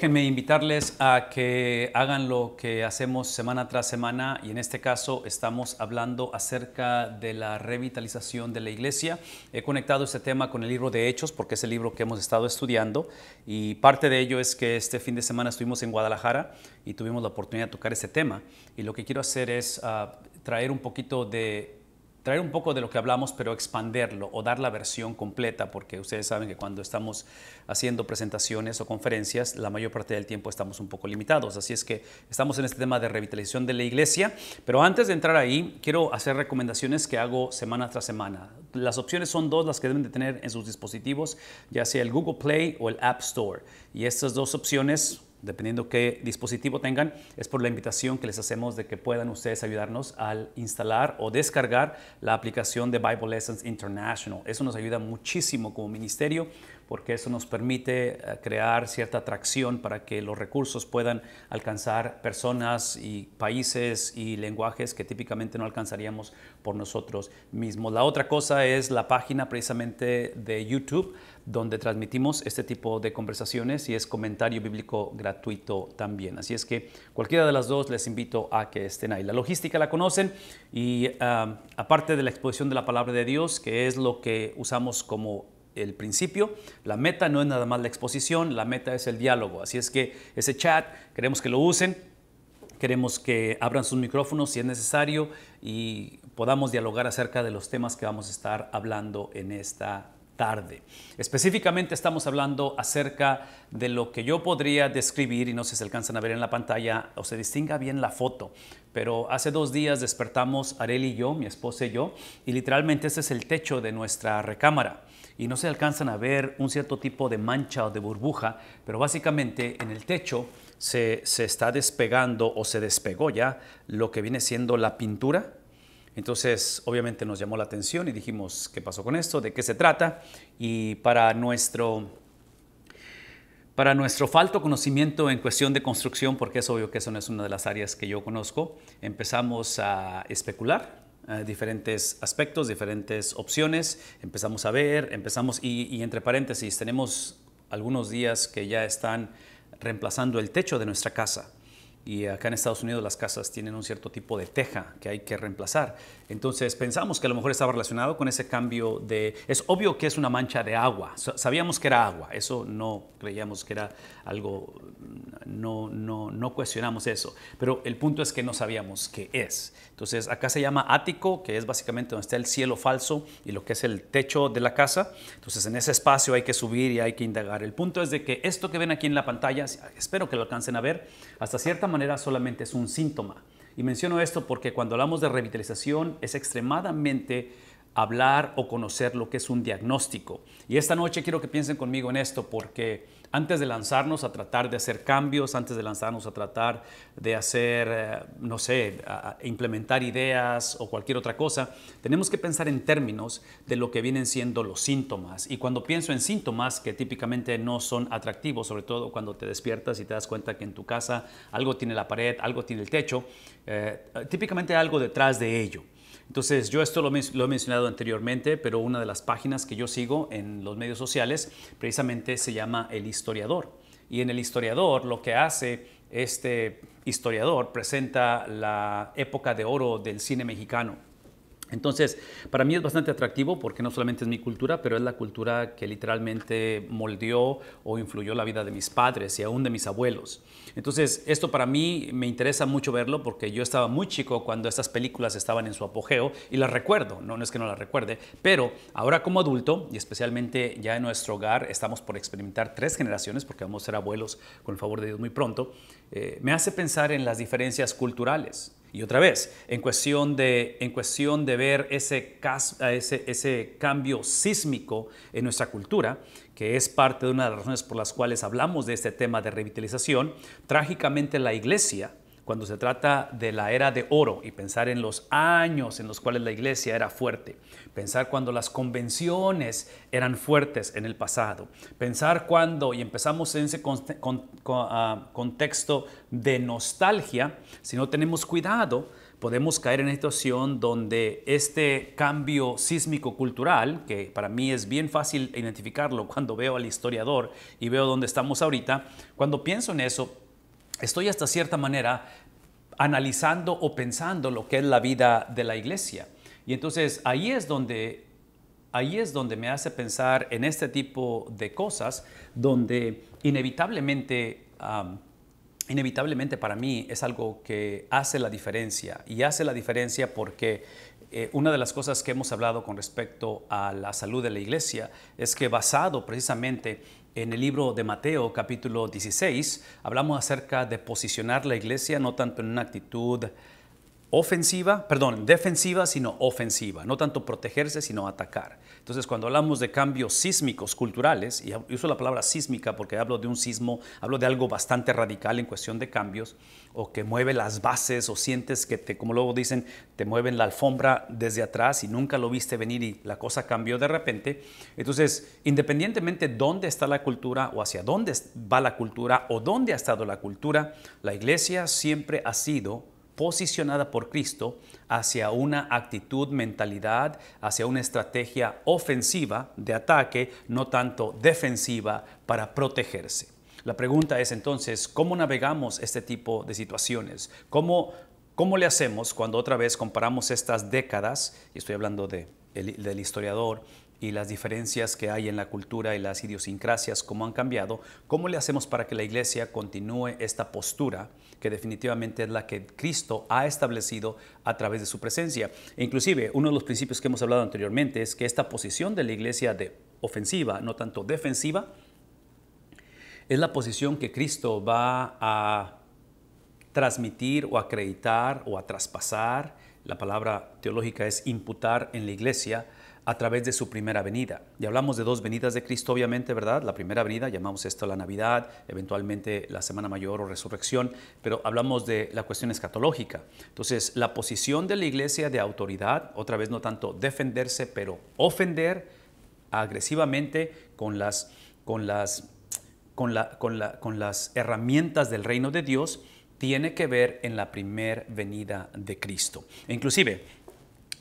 déjenme invitarles a que hagan lo que hacemos semana tras semana y en este caso estamos hablando acerca de la revitalización de la iglesia. He conectado este tema con el libro de Hechos porque es el libro que hemos estado estudiando y parte de ello es que este fin de semana estuvimos en Guadalajara y tuvimos la oportunidad de tocar este tema y lo que quiero hacer es ah, traer un poquito de traer un poco de lo que hablamos, pero expanderlo o dar la versión completa, porque ustedes saben que cuando estamos haciendo presentaciones o conferencias, la mayor parte del tiempo estamos un poco limitados. Así es que estamos en este tema de revitalización de la iglesia, pero antes de entrar ahí, quiero hacer recomendaciones que hago semana tras semana. Las opciones son dos las que deben de tener en sus dispositivos, ya sea el Google Play o el App Store. Y estas dos opciones dependiendo qué dispositivo tengan, es por la invitación que les hacemos de que puedan ustedes ayudarnos al instalar o descargar la aplicación de Bible Lessons International. Eso nos ayuda muchísimo como ministerio porque eso nos permite eh, crear cierta atracción para que los recursos puedan alcanzar personas y países y lenguajes que típicamente no alcanzaríamos por nosotros mismos. La otra cosa es la página precisamente de YouTube donde transmitimos este tipo de conversaciones y es comentario bíblico gratuito también. Así es que cualquiera de las dos les invito a que estén ahí. La logística la conocen y aparte de la exposición de la palabra de Dios, que es lo que usamos como el principio. La meta no es nada más la exposición, la meta es el diálogo. Así es que ese chat queremos que lo usen, queremos que abran sus micrófonos si es necesario y podamos dialogar acerca de los temas que vamos a estar hablando en esta tarde. Específicamente estamos hablando acerca de lo que yo podría describir, y no sé si se alcanzan a ver en la pantalla o se distinga bien la foto, pero hace dos días despertamos Areli y yo, mi esposa y yo, y literalmente ese es el techo de nuestra recámara y no se alcanzan a ver un cierto tipo de mancha o de burbuja, pero básicamente en el techo se, se, está despegando o se despegó ya lo que viene siendo la pintura entonces, obviamente nos llamó la atención y dijimos, ¿qué pasó con esto? ¿De qué se trata? Y para nuestro, para nuestro falto conocimiento en cuestión de construcción, porque es obvio que eso no es una de las áreas que yo conozco, empezamos a especular eh, diferentes aspectos, diferentes opciones, empezamos a ver, empezamos, y entre paréntesis, tenemos algunos días que ya están reemplazando el techo de nuestra casa y acá en Estados Unidos las casas tienen un cierto tipo de teja que hay que reemplazar. Entonces pensamos que a lo mejor estaba relacionado con ese cambio de... Es obvio que es una mancha de agua, sabíamos que era agua, eso no creíamos que era algo, no, no, no cuestionamos eso, pero el punto es que no sabíamos qué es. Entonces acá se llama ático, que es básicamente donde está el cielo falso y lo que es el techo de la casa. Entonces en ese espacio hay que subir y hay que indagar. El punto es de que esto que ven aquí en la pantalla, espero que lo alcancen a ver, hasta cierta manera solamente es un síntoma y menciono esto porque cuando hablamos de revitalización es extremadamente hablar o conocer lo que es un diagnóstico. Y esta noche quiero que piensen conmigo en esto porque antes de lanzarnos a tratar de hacer cambios, antes de lanzarnos a tratar de hacer, eh, no sé, implementar ideas o cualquier otra cosa, tenemos que pensar en términos de lo que vienen siendo los síntomas. Y cuando pienso en síntomas que típicamente no son atractivos, sobre todo cuando te despiertas y te das cuenta que en tu casa algo tiene la pared, algo tiene el techo, eh, típicamente hay algo detrás de ello. Entonces, yo esto lo, he mencionado anteriormente, pero una de las páginas que yo sigo en los medios sociales precisamente se llama El Historiador. Y en El Historiador lo que hace este historiador presenta la época de oro del cine mexicano entonces, para mí es bastante atractivo porque no solamente es mi cultura, pero es la cultura que literalmente moldeó o influyó la vida de mis padres y aún de mis abuelos. Entonces, esto para mí me interesa mucho verlo porque yo estaba muy chico cuando estas películas estaban en su apogeo y las recuerdo, no, es que no las recuerde, pero ahora como adulto y especialmente ya en nuestro hogar estamos por experimentar tres generaciones porque vamos a ser abuelos con el favor de Dios muy pronto, eh, me hace pensar en las diferencias culturales y otra vez, en cuestión de, en cuestión de ver ese, ese cambio sísmico en nuestra cultura, que es parte de una de las razones por las cuales hablamos de este tema de revitalización, trágicamente la iglesia cuando se trata de la era de oro y pensar en los años en los cuales la iglesia era fuerte, pensar cuando las convenciones eran fuertes en el pasado, pensar cuando, y empezamos en ese ah, contexto de nostalgia, si no tenemos cuidado, podemos caer en una situación donde este cambio sísmico cultural, que para mí es bien fácil identificarlo cuando veo al historiador y veo dónde estamos ahorita, cuando pienso en eso, estoy hasta cierta manera analizando o pensando lo que es la vida de la iglesia. Y entonces ahí es donde, ahí es donde me hace pensar en este tipo de cosas, donde inevitablemente, inevitablemente para mí es algo que hace la diferencia. Y hace la diferencia porque eh, una de las cosas que hemos hablado con respecto a la salud de la iglesia es que basado precisamente en el libro de Mateo, capítulo 16, hablamos acerca de posicionar la iglesia no tanto en una actitud ofensiva, perdón, defensiva, sino ofensiva, no tanto protegerse, sino atacar. Entonces, cuando hablamos de cambios sísmicos, culturales, y uso la palabra sísmica porque hablo de un sismo, hablo de algo bastante radical en cuestión de cambios, o que mueve las bases, o sientes que, te, como luego dicen, te mueven la alfombra desde atrás y nunca lo viste venir y la cosa cambió de repente. Entonces, independientemente dónde está la cultura o hacia dónde va la cultura o dónde ha estado la cultura, la iglesia siempre ha sido posicionada por Cristo hacia una actitud, mentalidad, hacia una estrategia ofensiva de ataque, no tanto defensiva, para protegerse. La pregunta es entonces, ¿cómo navegamos este tipo de situaciones? ¿Cómo, cómo le hacemos cuando otra vez comparamos estas décadas, y estoy hablando del historiador y las diferencias que hay en la cultura y las idiosincrasias, cómo han cambiado, ¿cómo le hacemos para que la iglesia continúe esta postura que definitivamente es la que Cristo ha establecido a través de su presencia? E inclusive, uno de los principios que hemos hablado anteriormente es que esta posición de la iglesia de ofensiva, no tanto defensiva, es la posición que Cristo va a transmitir o acreditar o a traspasar, la palabra teológica es imputar en la iglesia, a través de su primera venida. Y hablamos de dos venidas de Cristo, obviamente, ¿verdad? La primera venida, llamamos esto la Navidad, eventualmente la Semana Mayor o Resurrección, pero hablamos de la cuestión escatológica. Entonces, la posición de la iglesia de autoridad, otra vez no tanto defenderse, pero ofender agresivamente con las, con las, con las herramientas del reino de Dios, tiene que ver en la primera venida de Cristo. E inclusive,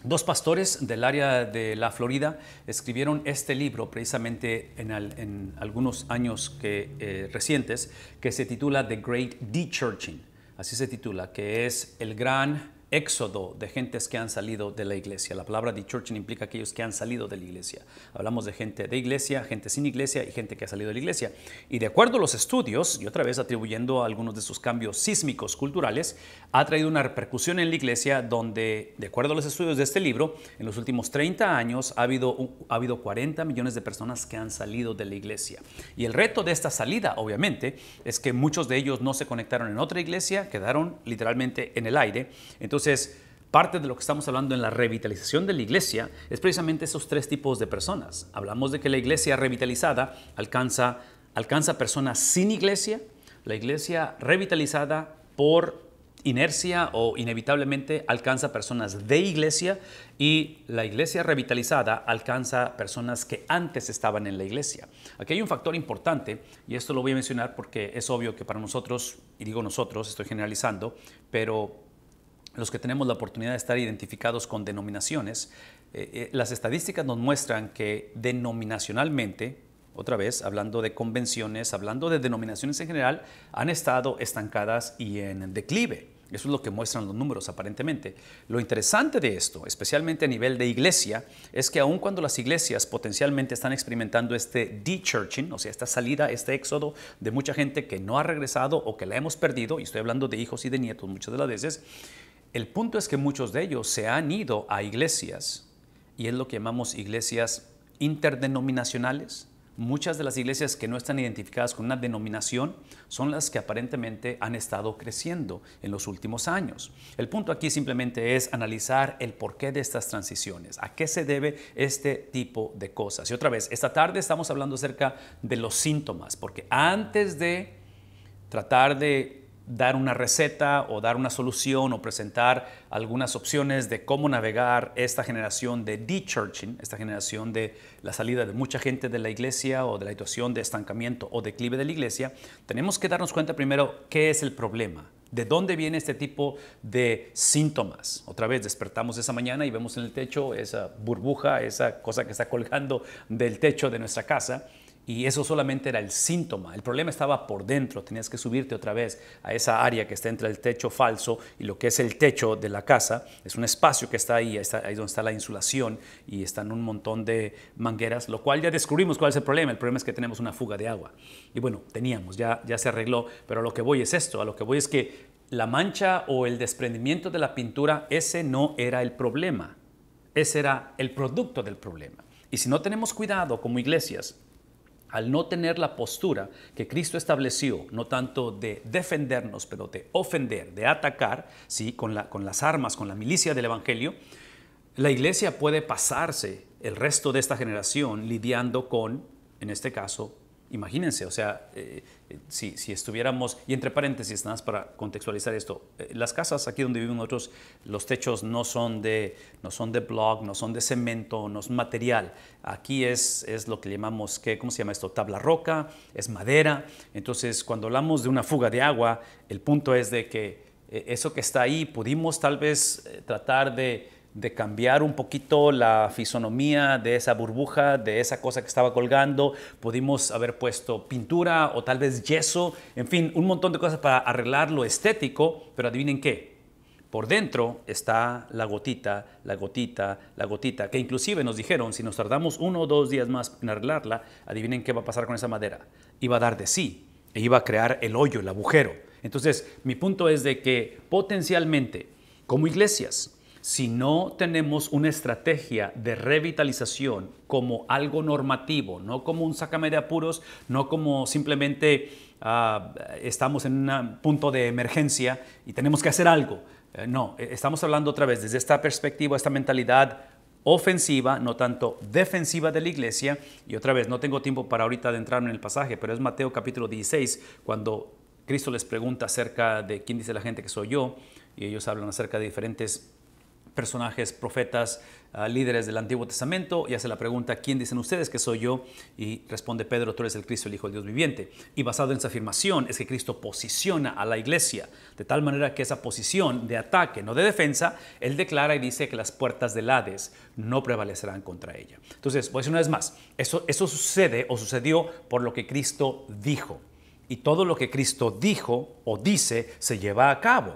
Dos pastores del área de la Florida escribieron este libro precisamente en, algunos años que, eh, recientes que se titula The Great Dechurching, así se titula, que es el gran éxodo de gentes que han salido de la iglesia. La palabra de church implica aquellos que han salido de la iglesia. Hablamos de gente de iglesia, gente sin iglesia y gente que ha salido de la iglesia. Y de acuerdo a los estudios, y otra vez atribuyendo a algunos de sus cambios sísmicos culturales, ha traído una repercusión en la iglesia donde, de acuerdo a los estudios de este libro, en los últimos 30 años ha habido, ha habido 40 millones de personas que han salido de la iglesia. Y el reto de esta salida, obviamente, es que muchos de ellos no se conectaron en otra iglesia, quedaron literalmente en el aire. Entonces, entonces, parte de lo que estamos hablando en la revitalización de la iglesia es precisamente esos tres tipos de personas. Hablamos de que la iglesia revitalizada alcanza, alcanza personas sin iglesia, la iglesia revitalizada por inercia o inevitablemente alcanza personas de iglesia y la iglesia revitalizada alcanza personas que antes estaban en la iglesia. Aquí hay un factor importante y esto lo voy a mencionar porque es obvio que para nosotros, y digo nosotros, estoy generalizando, pero los que tenemos la oportunidad de estar identificados con denominaciones, eh, eh, las estadísticas nos muestran que denominacionalmente, otra vez, hablando de convenciones, hablando de denominaciones en general, han estado estancadas y en declive. Eso es lo que muestran los números aparentemente. Lo interesante de esto, especialmente a nivel de iglesia, es que aun cuando las iglesias potencialmente están experimentando este de-churching, o sea, esta salida, este éxodo de mucha gente que no ha regresado o que la hemos perdido, y estoy hablando de hijos y de nietos muchas de las veces, el punto es que muchos de ellos se han ido a iglesias, y es lo que llamamos iglesias interdenominacionales. Muchas de las iglesias que no están identificadas con una denominación son las que aparentemente han estado creciendo en los últimos años. El punto aquí simplemente es analizar el porqué de estas transiciones, a qué se debe este tipo de cosas. Y otra vez, esta tarde estamos hablando acerca de los síntomas, porque antes de tratar de dar una receta o dar una solución o presentar algunas opciones de cómo navegar esta generación de de-churching, esta generación de la salida de mucha gente de la iglesia o de la situación de estancamiento o declive de la iglesia, tenemos que darnos cuenta primero qué es el problema. ¿De dónde viene este tipo de síntomas? Otra vez despertamos esa mañana y vemos en el techo esa burbuja, esa cosa que está colgando del techo de nuestra casa. Y eso solamente era el síntoma. El problema estaba por dentro. Tenías que subirte otra vez a esa área que está entre el techo falso y lo que es el techo de la casa. Es un espacio que está ahí, ahí donde está la insulación y están un montón de mangueras, lo cual ya descubrimos cuál es el problema. El problema es que tenemos una fuga de agua. Y bueno, teníamos, ya, ya se arregló. Pero a lo que voy es esto, a lo que voy es que la mancha o el desprendimiento de la pintura, ese no era el problema. Ese era el producto del problema. Y si no tenemos cuidado como iglesias, al no tener la postura que Cristo estableció, no tanto de defendernos, pero de ofender, de atacar, ¿sí? con, con las armas, con la milicia del Evangelio, la iglesia puede pasarse el resto de esta generación lidiando con, en este caso, Imagínense, o sea, eh, eh, si, estuviéramos, y entre paréntesis, nada más para contextualizar esto, eh, las casas aquí donde vivimos nosotros, los techos no son de, no son de block, no son de cemento, no es material. Aquí es, es lo que llamamos, ¿qué, ¿cómo se llama esto? Tabla roca, es madera. Entonces, cuando hablamos de una fuga de agua, el punto es de que eso que está ahí, pudimos tal vez tratar de de cambiar un poquito la fisonomía de esa burbuja, de esa cosa que estaba colgando. Pudimos haber puesto pintura o tal vez yeso, en fin, un montón de cosas para arreglar lo estético, pero adivinen qué. Por dentro está la gotita, la gotita, la gotita, que inclusive nos dijeron, si nos tardamos uno o dos días más en arreglarla, adivinen qué va a pasar con esa madera. Iba a dar de sí, e iba a crear el hoyo, el agujero. Entonces, mi punto es de que potencialmente, como iglesias, si no tenemos una estrategia de revitalización como algo normativo, no como un sacame de apuros, no como simplemente ah, estamos en un punto de emergencia y tenemos que hacer algo. Eh, no, eh, estamos hablando otra vez desde esta perspectiva, esta mentalidad ofensiva, no tanto defensiva de la iglesia. Y otra vez, no tengo tiempo para ahorita adentrarme en el pasaje, pero es Mateo capítulo 16, cuando Cristo les pregunta acerca de quién dice la gente que soy yo, y ellos hablan acerca de diferentes personajes, profetas, ah, líderes del Antiguo Testamento y hace la pregunta, ¿quién dicen ustedes que soy yo? Y responde Pedro, tú eres el Cristo, el Hijo del Dios viviente. Y basado en esa afirmación es que Cristo posiciona a la iglesia, de tal manera que esa posición de ataque, no de defensa, él declara y dice que las puertas del Hades no prevalecerán contra ella. Entonces, voy a decir una vez más, eso sucede o sucedió por lo que Cristo dijo. Y todo lo que Cristo dijo o dice se lleva a cabo.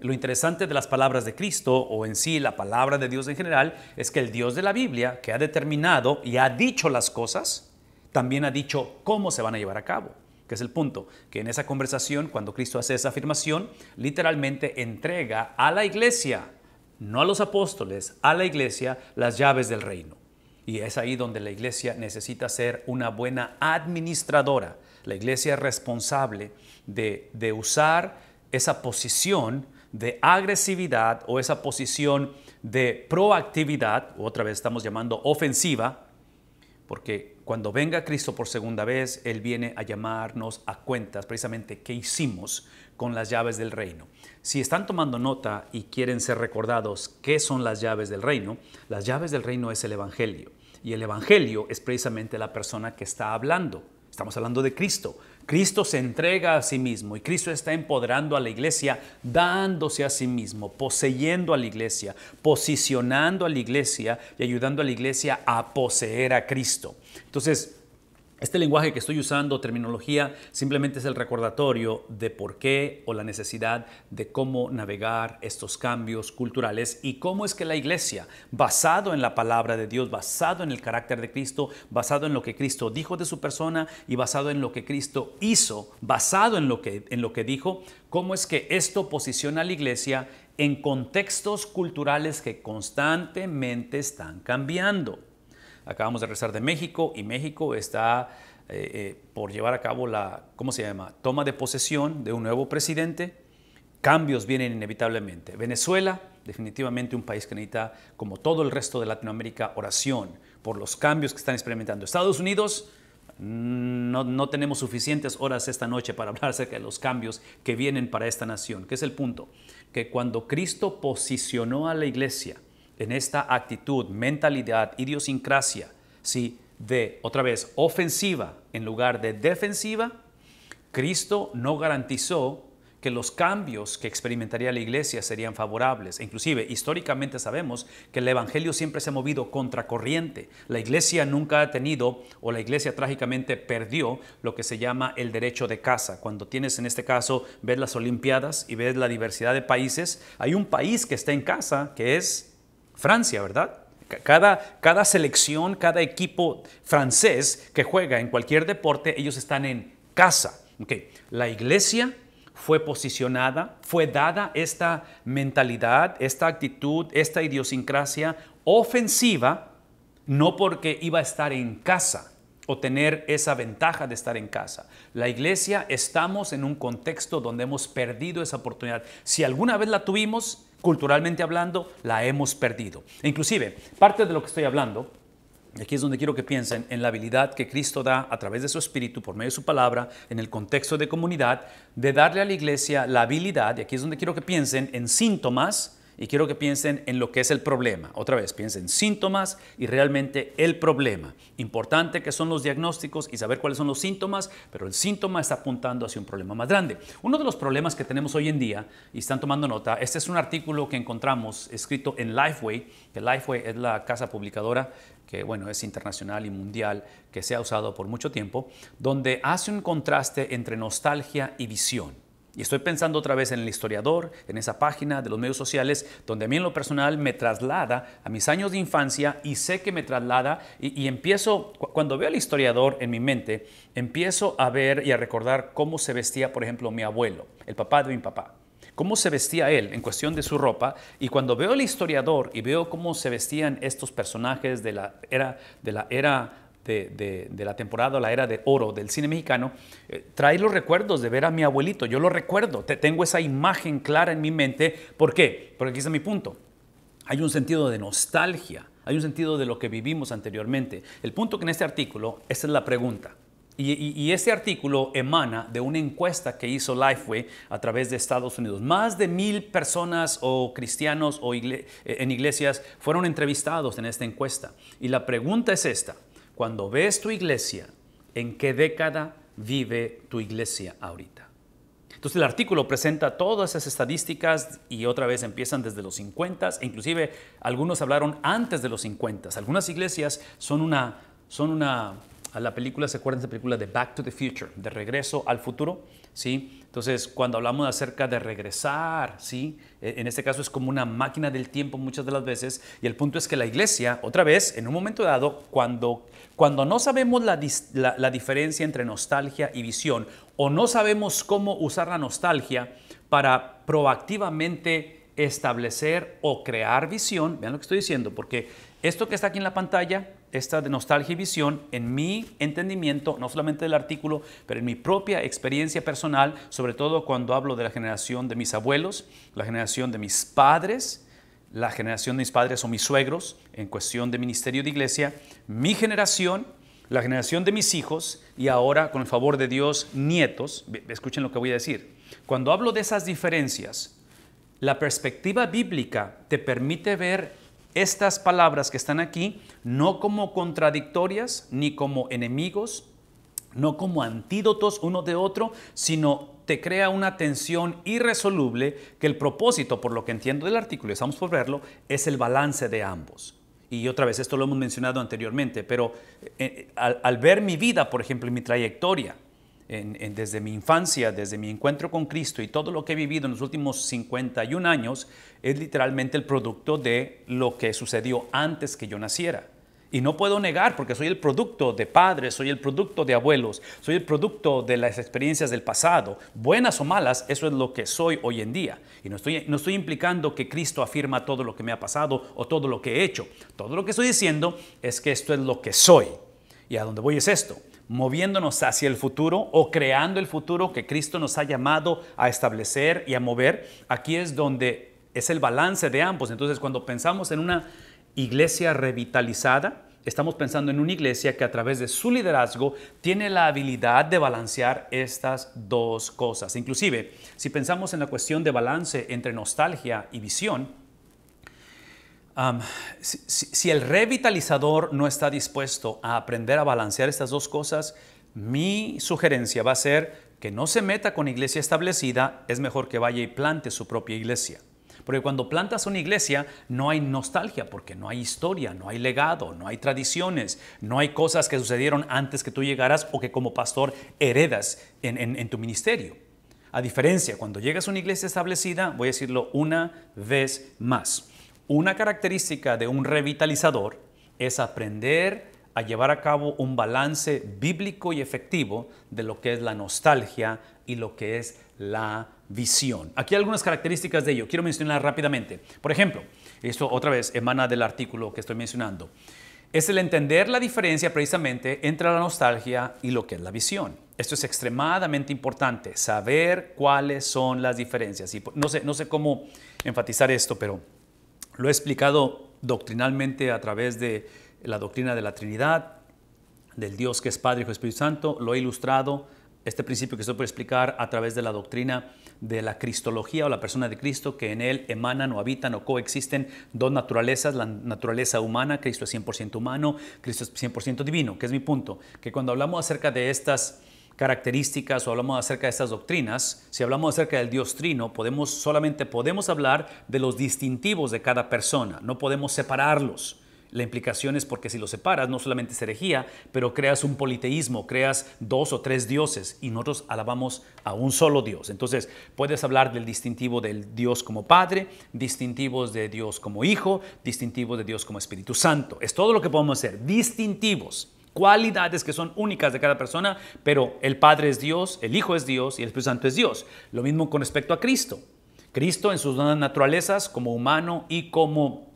Lo interesante de las palabras de Cristo, o en sí la palabra de Dios en general, es que el Dios de la Biblia, que ha determinado y ha dicho las cosas, también ha dicho cómo se van a llevar a cabo, que es el punto, que en esa conversación, cuando Cristo hace esa afirmación, literalmente entrega a la iglesia, no a los apóstoles, a la iglesia las llaves del reino. Y es ahí donde la iglesia necesita ser una buena administradora. La iglesia es responsable de, de usar esa posición de agresividad o esa posición de proactividad, otra vez estamos llamando ofensiva, porque cuando venga Cristo por segunda vez, Él viene a llamarnos a cuentas precisamente qué hicimos con las llaves del reino. Si están tomando nota y quieren ser recordados qué son las llaves del reino, las llaves del reino es el Evangelio. Y el Evangelio es precisamente la persona que está hablando. Estamos hablando de Cristo. Cristo se entrega a sí mismo y Cristo está empoderando a la iglesia, dándose a sí mismo, poseyendo a la iglesia, posicionando a la iglesia y ayudando a la iglesia a poseer a Cristo. Entonces, este lenguaje que estoy usando, terminología, simplemente es el recordatorio de por qué o la necesidad de cómo navegar estos cambios culturales y cómo es que la iglesia, basado en la palabra de Dios, basado en el carácter de Cristo, basado en lo que Cristo dijo de su persona y basado en lo que Cristo hizo, basado en lo que, en lo que dijo, cómo es que esto posiciona a la iglesia en contextos culturales que constantemente están cambiando. Acabamos de rezar de México y México está eh, eh, por llevar a cabo la, ¿cómo se llama?, toma de posesión de un nuevo presidente. Cambios vienen inevitablemente. Venezuela, definitivamente un país que necesita, como todo el resto de Latinoamérica, oración por los cambios que están experimentando. Estados Unidos, mm, no, tenemos suficientes horas esta noche para hablar acerca de los cambios que vienen para esta nación, ¿Qué es el punto, que cuando Cristo posicionó a la iglesia, en esta actitud, mentalidad, idiosincrasia, ¿sí? de, otra vez, ofensiva en lugar de defensiva, Cristo no garantizó que los cambios que experimentaría la iglesia serían favorables. Inclusive, históricamente sabemos que el Evangelio siempre se ha movido contracorriente. La iglesia nunca ha tenido, o la iglesia trágicamente perdió, lo que se llama el derecho de casa. Cuando tienes, en este caso, ves las Olimpiadas y ves la diversidad de países, hay un país que está en casa, que es Francia, ¿verdad? Cada, cada selección, cada equipo francés que juega en cualquier deporte, ellos están en casa. Okay. La iglesia fue posicionada, fue dada esta mentalidad, esta actitud, esta idiosincrasia ofensiva, no porque iba a estar en casa o tener esa ventaja de estar en casa. La iglesia estamos en un contexto donde hemos perdido esa oportunidad. Si alguna vez la tuvimos, culturalmente hablando, la hemos perdido. Inclusive, parte de lo que estoy hablando, y aquí es donde quiero que piensen en la habilidad que Cristo da a través de su espíritu, por medio de su palabra, en el contexto de comunidad, de darle a la iglesia la habilidad, y aquí es donde quiero que piensen en síntomas y quiero que piensen en lo que es el problema. Otra vez, piensen síntomas y realmente el problema. Importante que son los diagnósticos y saber cuáles son los síntomas, pero el síntoma está apuntando hacia un problema más grande. Uno de los problemas que tenemos hoy en día, y están tomando nota, este es un artículo que encontramos escrito en Lifeway, que Lifeway es la casa publicadora que bueno, es internacional y mundial, que se ha usado por mucho tiempo, donde hace un contraste entre nostalgia y visión. Y estoy pensando otra vez en el historiador, en esa página de los medios sociales, donde a mí en lo personal me traslada a mis años de infancia y sé que me traslada y, empiezo, cuando veo al historiador en mi mente, empiezo a ver y a recordar cómo se vestía, por ejemplo, mi abuelo, el papá de mi papá cómo se vestía él en cuestión de su ropa y cuando veo el historiador y veo cómo se vestían estos personajes de la era, de la era de, la temporada, la era de oro del cine mexicano, eh, trae los recuerdos de ver a mi abuelito. Yo lo recuerdo, te, tengo esa imagen clara en mi mente. ¿Por qué? Porque aquí está mi punto. Hay un sentido de nostalgia, hay un sentido de lo que vivimos anteriormente. El punto que en este artículo, esta es la pregunta. Y, este artículo emana de una encuesta que hizo Lifeway a través de Estados Unidos. Más de mil personas o cristianos o eh, en iglesias fueron entrevistados en esta encuesta. Y la pregunta es esta cuando ves tu iglesia, en qué década vive tu iglesia ahorita. Entonces el artículo presenta todas esas estadísticas y otra vez empiezan desde los 50, e inclusive algunos hablaron antes de los 50. Algunas iglesias son una, son una a la película, ¿se acuerdan de la película de Back to the Future, de regreso al futuro? ¿Sí? Entonces, cuando hablamos acerca de regresar, ¿sí? E, en este caso es como una máquina del tiempo muchas de las veces, y el punto es que la iglesia, otra vez, en un momento dado, cuando, cuando no sabemos la, la diferencia entre nostalgia y visión, o no sabemos cómo usar la nostalgia para proactivamente establecer o crear visión, vean lo que estoy diciendo, porque esto que está aquí en la pantalla esta de nostalgia y visión en mi entendimiento, no solamente del artículo, pero en mi propia experiencia personal, sobre todo cuando hablo de la generación de mis abuelos, la generación de mis padres, la generación de mis padres o mis suegros en cuestión de ministerio de iglesia, mi generación, la generación de mis hijos y ahora, con el favor de Dios, nietos. Escuchen lo que voy a decir. Cuando hablo de esas diferencias, la perspectiva bíblica te permite ver estas palabras que están aquí no como contradictorias ni como enemigos, no como antídotos uno de otro, sino te crea una tensión irresoluble que el propósito, por lo que entiendo del artículo, y estamos por verlo, es el balance de ambos. Y otra vez, esto lo hemos mencionado anteriormente, pero eh, eh, al, ver mi vida, por ejemplo, en mi trayectoria, desde mi infancia, desde mi encuentro con Cristo y todo lo que he vivido en los últimos 51 años, es literalmente el producto de lo que sucedió antes que yo naciera. Y no puedo negar porque soy el producto de padres, soy el producto de abuelos, soy el producto de las experiencias del pasado, buenas o malas, eso es lo que soy hoy en día. Y no estoy, no estoy implicando que Cristo afirma todo lo que me ha pasado o todo lo que he hecho. Todo lo que estoy diciendo es que esto es lo que soy. Y a dónde voy es esto moviéndonos hacia el futuro o creando el futuro que Cristo nos ha llamado a establecer y a mover, aquí es donde es el balance de ambos. Entonces, cuando pensamos en una iglesia revitalizada, estamos pensando en una iglesia que a través de su liderazgo tiene la habilidad de balancear estas dos cosas. Inclusive, si pensamos en la cuestión de balance entre nostalgia y visión, si, el revitalizador no está dispuesto a aprender a balancear estas dos cosas, mi sugerencia va a ser que no se meta con iglesia establecida, es mejor que vaya y plante su propia iglesia. Porque cuando plantas una iglesia no hay nostalgia, porque no hay historia, no hay legado, no hay tradiciones, no hay cosas que sucedieron antes que tú llegaras o que como pastor heredas en tu ministerio. A diferencia, cuando llegas a una iglesia establecida, voy a decirlo una vez más, una característica de un revitalizador es aprender a llevar a cabo un balance bíblico y efectivo de lo que es la nostalgia y lo que es la visión. Aquí algunas características de ello. Quiero mencionar rápidamente. Por ejemplo, esto otra vez emana del artículo que estoy mencionando. Es el entender la diferencia precisamente entre la nostalgia y lo que es la visión. Esto es extremadamente importante, saber cuáles son las diferencias. Y pues, no sé, no sé cómo enfatizar esto, pero lo he explicado doctrinalmente a través de la doctrina de la Trinidad, del Dios que es Padre, Hijo y Espíritu Santo. Lo he ilustrado, este principio que estoy por explicar, a través de la doctrina de la cristología o la persona de Cristo, que en él emanan o habitan o coexisten dos naturalezas, la naturaleza humana, Cristo es 100% humano, Cristo es 100% divino, que es mi punto, que cuando hablamos acerca de estas características o hablamos acerca de estas doctrinas, si hablamos acerca del Dios Trino, podemos solamente podemos hablar de los distintivos de cada persona, no podemos separarlos. La implicación es porque si los separas, no solamente es herejía, pero creas un politeísmo, creas dos o tres dioses y nosotros alabamos a un solo Dios. Entonces, puedes hablar del distintivo del Dios como Padre, distintivos de Dios como Hijo, distintivos de Dios como Espíritu Santo. Es todo lo que podemos hacer, distintivos cualidades que son únicas de cada persona, pero el Padre es Dios, el Hijo es Dios y el Espíritu Santo es Dios. Lo mismo con respecto a Cristo. Cristo en sus dos naturalezas, como humano y como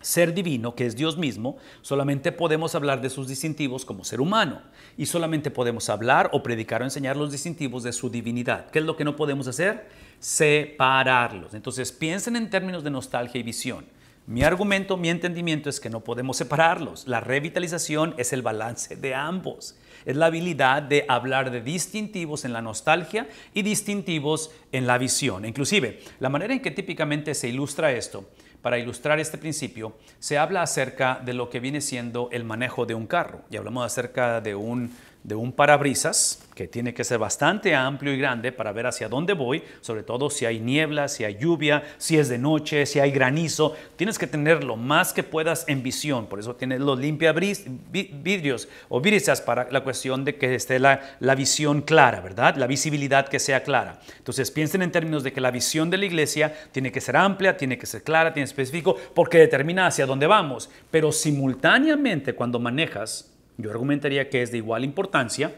ser divino, que es Dios mismo, solamente podemos hablar de sus distintivos como ser humano. Y solamente podemos hablar o predicar o enseñar los distintivos de su divinidad. ¿Qué es lo que no podemos hacer? Separarlos. Entonces piensen en términos de nostalgia y visión. Mi argumento, mi entendimiento es que no podemos separarlos. La revitalización es el balance de ambos. Es la habilidad de hablar de distintivos en la nostalgia y distintivos en la visión. Inclusive, la manera en que típicamente se ilustra esto, para ilustrar este principio, se habla acerca de lo que viene siendo el manejo de un carro. Y hablamos acerca de un de un parabrisas, que tiene que ser bastante amplio y grande para ver hacia dónde voy, sobre todo si hay niebla, si hay lluvia, si es de noche, si hay granizo. Tienes que tener lo más que puedas en visión. Por eso tienes los limpiabris vidrios o virisas para la cuestión de que esté la, la visión clara, ¿verdad? La visibilidad que sea clara. Entonces piensen en términos de que la visión de la iglesia tiene que ser amplia, tiene que ser clara, tiene específico, porque determina hacia dónde vamos. Pero simultáneamente cuando manejas yo argumentaría que es de igual importancia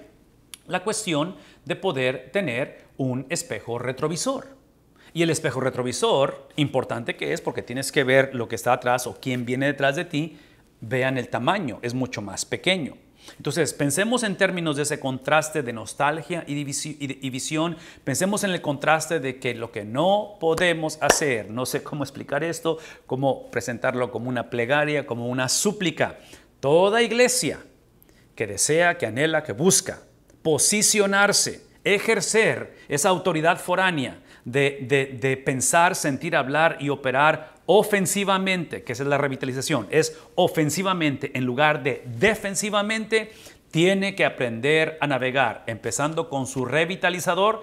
la cuestión de poder tener un espejo retrovisor. Y el espejo retrovisor, importante que es porque tienes que ver lo que está atrás o quién viene detrás de ti, vean el tamaño, es mucho más pequeño. Entonces, pensemos en términos de ese contraste de nostalgia y, visión, pensemos en el contraste de que lo que no podemos hacer, no sé cómo explicar esto, cómo presentarlo como una plegaria, como una súplica. Toda iglesia, que desea, que anhela, que busca. Posicionarse, ejercer esa autoridad foránea de, pensar, sentir, hablar y operar ofensivamente, que es la revitalización, es ofensivamente en lugar de defensivamente, tiene que aprender a navegar, empezando con su revitalizador,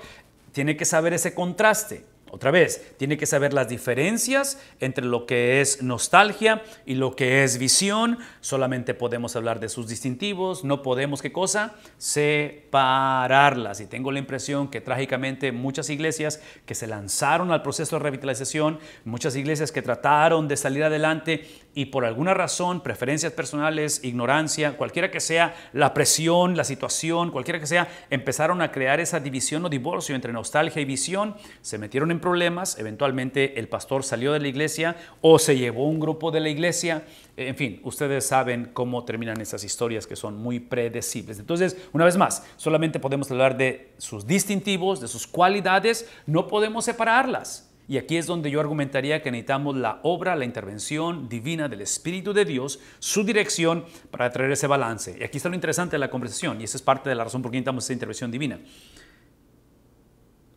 tiene que saber ese contraste otra vez, tiene que saber las diferencias entre lo que es nostalgia y lo que es visión. Solamente podemos hablar de sus distintivos, no podemos, ¿qué cosa? Separarlas. Y tengo la impresión que trágicamente muchas iglesias que se lanzaron al proceso de revitalización, muchas iglesias que trataron de salir adelante, y por alguna razón, preferencias personales, ignorancia, cualquiera que sea la presión, la situación, cualquiera que sea, empezaron a crear esa división o divorcio entre nostalgia y visión, se metieron en problemas, eventualmente el pastor salió de la iglesia o se llevó un grupo de la iglesia, en fin, ustedes saben cómo terminan esas historias que son muy predecibles. Entonces, una vez más, solamente podemos hablar de sus distintivos, de sus cualidades, no podemos separarlas. Y aquí es donde yo argumentaría que necesitamos la obra, la intervención divina del Espíritu de Dios, su dirección para traer ese balance. Y aquí está lo interesante de la conversación, y esa es parte de la razón por qué necesitamos esa intervención divina.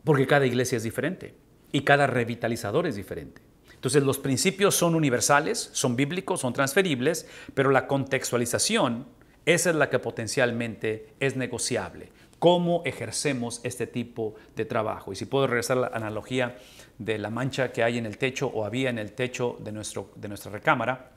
Porque cada iglesia es diferente y cada revitalizador es diferente. Entonces los principios son universales, son bíblicos, son transferibles, pero la contextualización, esa es la que potencialmente es negociable. ¿Cómo ejercemos este tipo de trabajo? Y si puedo regresar a la analogía de la mancha que hay en el techo o había en el techo de, nuestro, de nuestra recámara.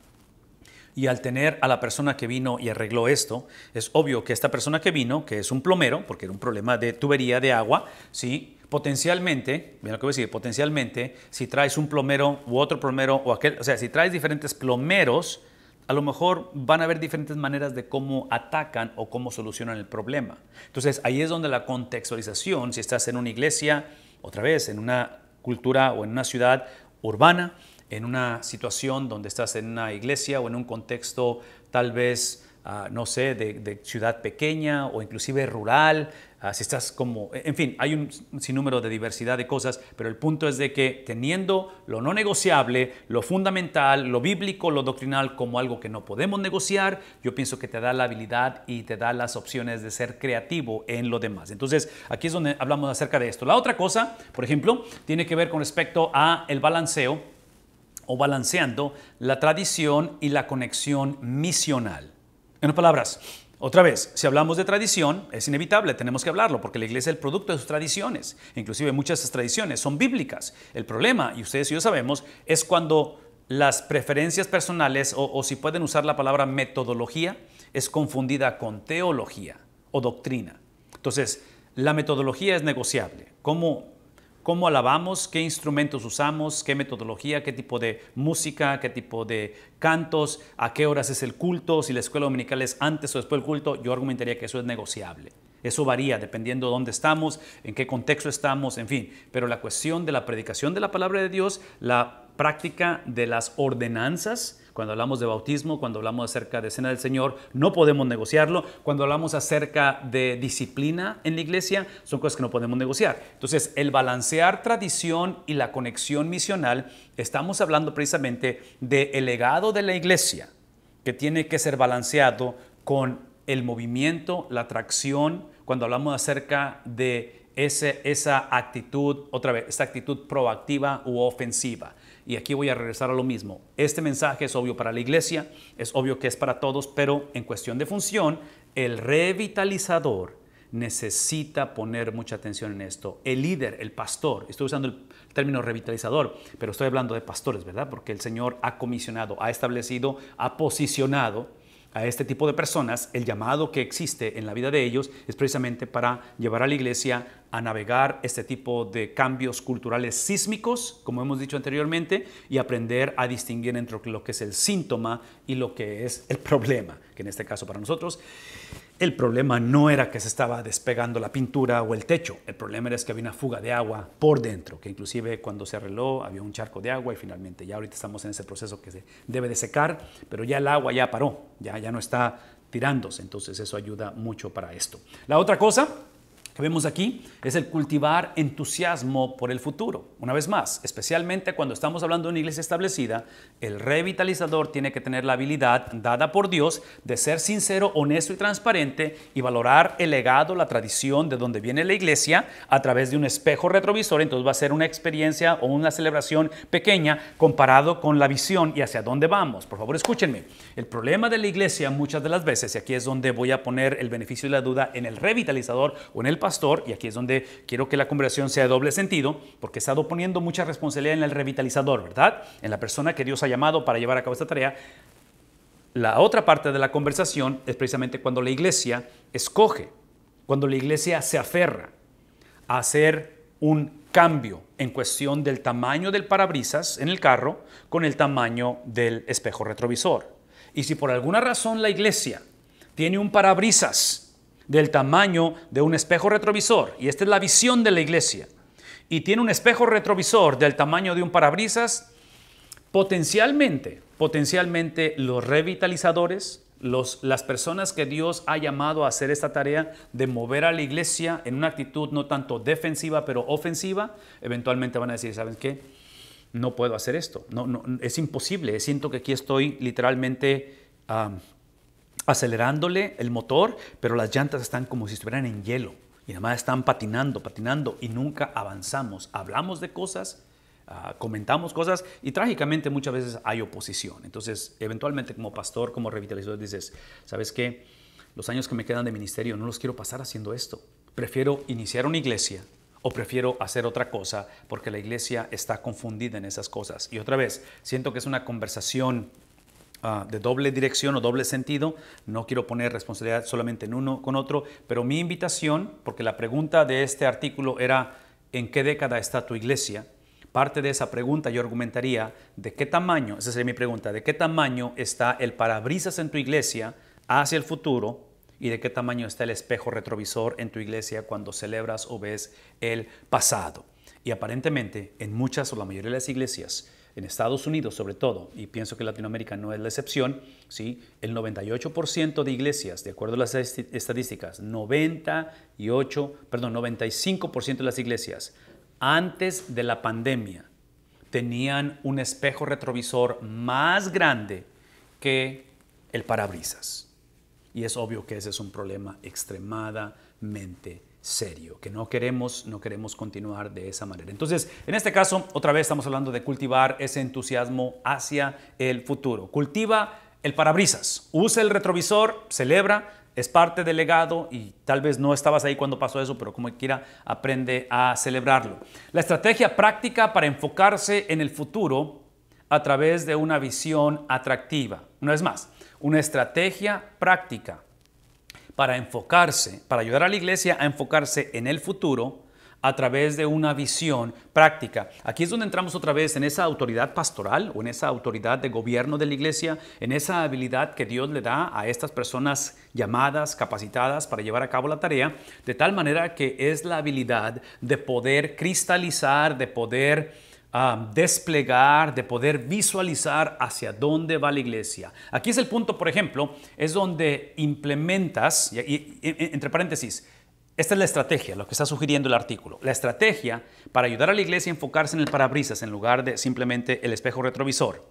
Y al tener a la persona que vino y arregló esto, es obvio que esta persona que vino, que es un plomero, porque era un problema de tubería de agua, ¿sí? potencialmente, mira lo que decir, potencialmente, si traes un plomero u otro plomero o aquel, o sea, si traes diferentes plomeros, a lo mejor van a haber diferentes maneras de cómo atacan o cómo solucionan el problema. Entonces, ahí es donde la contextualización, si estás en una iglesia, otra vez, en una cultura o en una ciudad urbana, en una situación donde estás en una iglesia o en un contexto tal vez, ah, no sé, de, ciudad pequeña o inclusive rural, Ah, si estás como, e-, en fin, hay un sinnúmero de diversidad de cosas, pero el punto es de que teniendo lo no negociable, lo fundamental, lo bíblico, lo doctrinal como algo que no podemos negociar, yo pienso que te da la habilidad y te da las opciones de ser creativo en lo demás. Entonces, aquí es donde hablamos acerca de esto. La otra cosa, por ejemplo, tiene que ver con respecto a el balanceo o balanceando la tradición y la conexión misional. En otras palabras, otra vez, si hablamos de tradición, es inevitable, tenemos que hablarlo, porque la iglesia es el producto de sus tradiciones. Inclusive muchas de esas tradiciones son bíblicas. El problema, y ustedes y yo sabemos, es cuando las preferencias personales, o, si pueden usar la palabra metodología, es confundida con teología o doctrina. Entonces, la metodología es negociable. ¿Cómo cómo alabamos, qué instrumentos usamos, qué metodología, qué tipo de música, qué tipo de cantos, a qué horas es el culto, si la escuela dominical es antes o después del culto, yo argumentaría que eso es negociable. Eso varía dependiendo de dónde estamos, en qué contexto estamos, en fin. Pero la cuestión de la predicación de la palabra de Dios, la práctica de las ordenanzas, cuando hablamos de bautismo, cuando hablamos acerca de cena del Señor, no podemos negociarlo. Cuando hablamos acerca de disciplina en la iglesia, son cosas que no podemos negociar. Entonces, el balancear tradición y la conexión misional, estamos hablando precisamente del legado de la iglesia, que tiene que ser balanceado con el movimiento, la atracción, cuando hablamos acerca de ese, esa actitud, otra vez, esa actitud proactiva u ofensiva. Y aquí voy a regresar a lo mismo. Este mensaje es obvio para la iglesia, es obvio que es para todos, pero en cuestión de función, el revitalizador necesita poner mucha atención en esto. El líder, el pastor, estoy usando el término revitalizador, pero estoy hablando de pastores, ¿verdad? Porque el Señor ha comisionado, ha establecido, ha posicionado a este tipo de personas, el llamado que existe en la vida de ellos es precisamente para llevar a la iglesia a navegar este tipo de cambios culturales sísmicos, como hemos dicho anteriormente, y aprender a distinguir entre lo que es el síntoma y lo que es el problema, que en este caso para nosotros el problema no era que se estaba despegando la pintura o el techo, el problema era que había una fuga de agua por dentro, que inclusive cuando se arregló había un charco de agua y finalmente ya ahorita estamos en ese proceso que se debe de secar, pero ya el agua ya paró, ya, ya no está tirándose, entonces eso ayuda mucho para esto. La otra cosa que vemos aquí es el cultivar entusiasmo por el futuro. Una vez más, especialmente cuando estamos hablando de una iglesia establecida, el revitalizador tiene que tener la habilidad dada por Dios de ser sincero, honesto y transparente y valorar el legado, la tradición de donde viene la iglesia a través de un espejo retrovisor. Entonces va a ser una experiencia o una celebración pequeña comparado con la visión y hacia dónde vamos. Por favor, escúchenme. El problema de la iglesia muchas de las veces, y aquí es donde voy a poner el beneficio de la duda en el revitalizador o en el pastor, y aquí es donde quiero que la conversación sea de doble sentido, porque he estado poniendo mucha responsabilidad en el revitalizador, ¿verdad? En la persona que Dios ha llamado para llevar a cabo esta tarea. La otra parte de la conversación es precisamente cuando la iglesia escoge, cuando la iglesia se aferra a hacer un cambio en cuestión del tamaño del parabrisas en el carro con el tamaño del espejo retrovisor. Y si por alguna razón la iglesia tiene un parabrisas del tamaño de un espejo retrovisor. Y esta es la visión de la iglesia. Y tiene un espejo retrovisor del tamaño de un parabrisas. Potencialmente, potencialmente los revitalizadores, los, las personas que Dios ha llamado a hacer esta tarea de mover a la iglesia en una actitud no tanto defensiva, pero ofensiva, eventualmente van a decir, ¿saben qué? No puedo hacer esto, no, no es imposible, siento que aquí estoy literalmente acelerándole el motor, pero las llantas están como si estuvieran en hielo y nada más están patinando, patinando y nunca avanzamos. Hablamos de cosas, ah, comentamos cosas y trágicamente muchas veces hay oposición. Entonces, eventualmente como pastor, como revitalizador, dices, ¿sabes qué? Los años que me quedan de ministerio no los quiero pasar haciendo esto. Prefiero iniciar una iglesia o prefiero hacer otra cosa porque la iglesia está confundida en esas cosas. Y otra vez, siento que es una conversación Ah, de doble dirección o doble sentido. No quiero poner responsabilidad solamente en uno con otro, pero mi invitación, porque la pregunta de este artículo era, ¿en qué década está tu iglesia? Parte de esa pregunta yo argumentaría, ¿de qué tamaño, esa sería mi pregunta, ¿de qué tamaño está el parabrisas en tu iglesia hacia el futuro? ¿Y de qué tamaño está el espejo retrovisor en tu iglesia cuando celebras o ves el pasado? Y aparentemente en muchas o la mayoría de las iglesias en Estados Unidos sobre todo, y pienso que Latinoamérica no es la excepción, ¿sí? el 98% de iglesias, de acuerdo a las estadísticas, 98, perdón, 95% de las iglesias antes de la pandemia tenían un espejo retrovisor más grande que el parabrisas. Y es obvio que ese es un problema extremadamente serio, que no queremos, no queremos continuar de esa manera. Entonces, en este caso, otra vez estamos hablando de cultivar ese entusiasmo hacia el futuro. Cultiva el parabrisas, usa el retrovisor, celebra, es parte del legado y tal vez no estabas ahí cuando pasó eso, pero como quiera, aprende a celebrarlo. La estrategia práctica para enfocarse en el futuro a través de una visión atractiva. Una vez más, una estrategia práctica para enfocarse, para ayudar a la iglesia a enfocarse en el futuro a través de una visión práctica. Aquí es donde entramos otra vez en esa autoridad pastoral o en esa autoridad de gobierno de la iglesia, en esa habilidad que Dios le da a estas personas llamadas, capacitadas para llevar a cabo la tarea, de tal manera que es la habilidad de poder cristalizar, de poder desplegar, de poder visualizar hacia dónde va la iglesia. Aquí es el punto, por ejemplo, es donde implementas, entre paréntesis, esta es la estrategia, lo que está sugiriendo el artículo. La estrategia para ayudar a la iglesia a enfocarse en el parabrisas en lugar de simplemente el espejo retrovisor.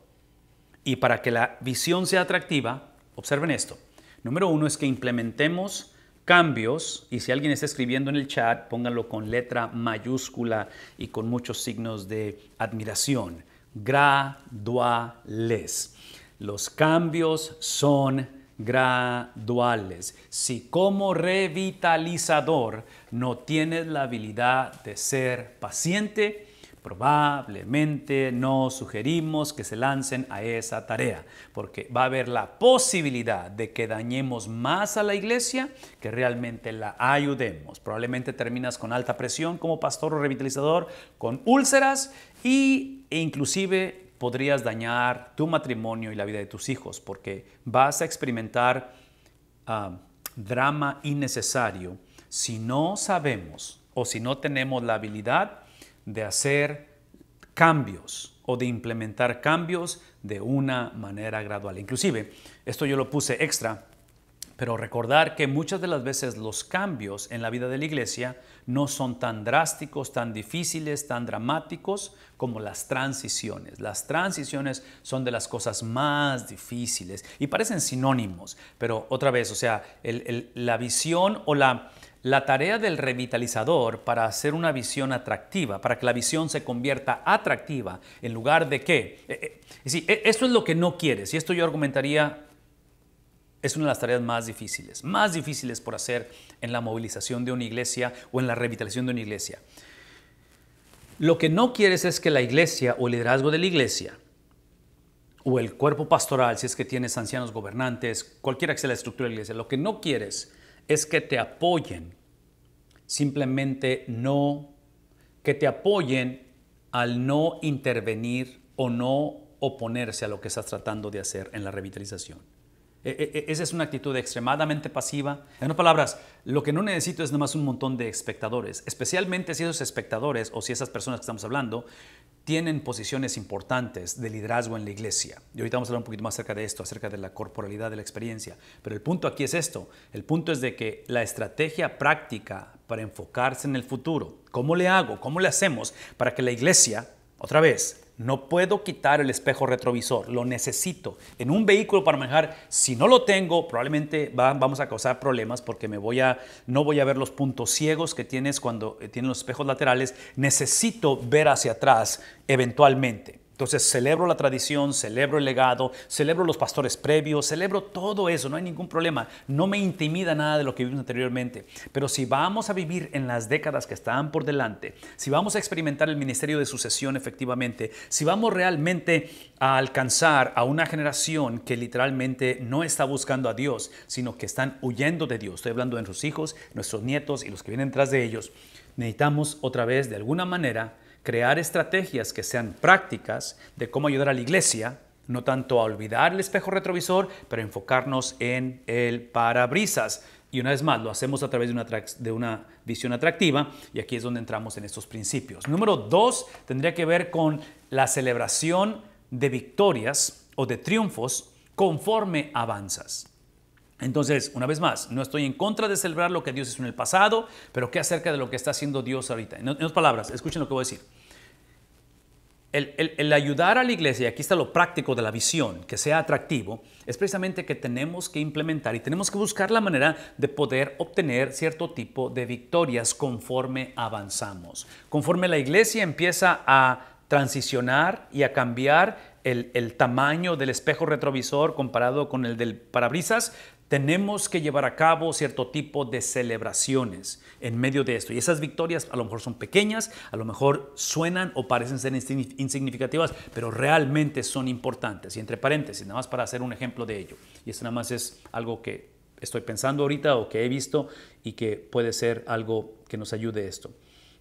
Y para que la visión sea atractiva, observen esto. Número uno es que implementemos cambios, y si alguien está escribiendo en el chat, pónganlo con letra mayúscula y con muchos signos de admiración. Graduales. Los cambios son graduales. Si como revitalizador no tienes la habilidad de ser paciente, Probablemente no sugerimos que se lancen a esa tarea, porque va a haber la posibilidad de que dañemos más a la iglesia que realmente la ayudemos. Probablemente terminas con alta presión como pastor o revitalizador, con úlceras y, e inclusive podrías dañar tu matrimonio y la vida de tus hijos, porque vas a experimentar ah, drama innecesario si no sabemos o si no tenemos la habilidad de hacer cambios o de implementar cambios de una manera gradual. Inclusive, esto yo lo puse extra pero recordar que muchas de las veces los cambios en la vida de la iglesia no son tan drásticos, tan difíciles, tan dramáticos como las transiciones. Las transiciones son de las cosas más difíciles y parecen sinónimos, pero otra vez, o sea, la visión o la, tarea del revitalizador para hacer una visión atractiva, para que la visión se convierta atractiva, en lugar de que... Eh, eh, si e, esto es lo que no quieres, y esto yo argumentaría es una de las tareas más difíciles, más difíciles por hacer en la movilización de una iglesia o en la revitalización de una iglesia. Lo que no quieres es que la iglesia o el liderazgo de la iglesia o el cuerpo pastoral, si es que tienes ancianos gobernantes, cualquiera que sea la estructura de la iglesia, lo que no quieres es que te apoyen, simplemente no, que te apoyen al no intervenir o no oponerse a lo que estás tratando de hacer en la revitalización. E, e, e, esa es una actitud extremadamente pasiva. En otras palabras, lo que no necesito es más un montón de espectadores, especialmente si esos espectadores o si esas personas que estamos hablando tienen posiciones importantes de liderazgo en la iglesia. Y ahorita vamos a hablar un poquito más acerca de esto, acerca de la corporalidad de la experiencia. Pero el punto aquí es esto. El punto es de que la estrategia práctica para enfocarse en el futuro, ¿cómo le hago? ¿Cómo le hacemos para que la iglesia, otra vez, no puedo quitar el espejo retrovisor, lo necesito. En un vehículo para manejar, si no lo tengo, probablemente vamos a causar problemas porque me voy a, no voy a ver los puntos ciegos que tienes cuando eh, tienes los espejos laterales. Necesito ver hacia atrás eventualmente. Entonces celebro la tradición, celebro el legado, celebro los pastores previos, celebro todo eso, no hay ningún problema. No me intimida nada de lo que vivimos anteriormente. Pero si vamos a vivir en las décadas que están por delante, si vamos a experimentar el ministerio de sucesión efectivamente, si vamos realmente a alcanzar a una generación que literalmente no está buscando a Dios, sino que están huyendo de Dios, estoy hablando de nuestros hijos, nuestros nietos y los que vienen tras de ellos, necesitamos otra vez de alguna manera crear estrategias que sean prácticas de cómo ayudar a la iglesia, no tanto a olvidar el espejo retrovisor, pero enfocarnos en el parabrisas. Y una vez más, lo hacemos a través de una, visión atractiva y aquí es donde entramos en estos principios. Número dos tendría que ver con la celebración de victorias o de triunfos conforme avanzas. Entonces, una vez más, no estoy en contra de celebrar lo que Dios hizo en el pasado, pero ¿qué acerca de lo que está haciendo Dios ahorita? En otras palabras, escuchen lo que voy a decir. El, ayudar a la iglesia, aquí está lo práctico de la visión, que sea atractivo, es precisamente que tenemos que implementar y tenemos que buscar la manera de poder obtener cierto tipo de victorias conforme avanzamos. Conforme la iglesia empieza a transicionar y a cambiar el tamaño del espejo retrovisor comparado con el del parabrisas, tenemos que llevar a cabo cierto tipo de celebraciones en medio de esto. Y esas victorias a lo mejor son pequeñas, a lo mejor suenan o parecen ser insignificativas, pero realmente son importantes. Y entre paréntesis, nada más para hacer un ejemplo de ello. Y esto nada más es algo que estoy pensando ahorita o que he visto y que puede ser algo que nos ayude esto.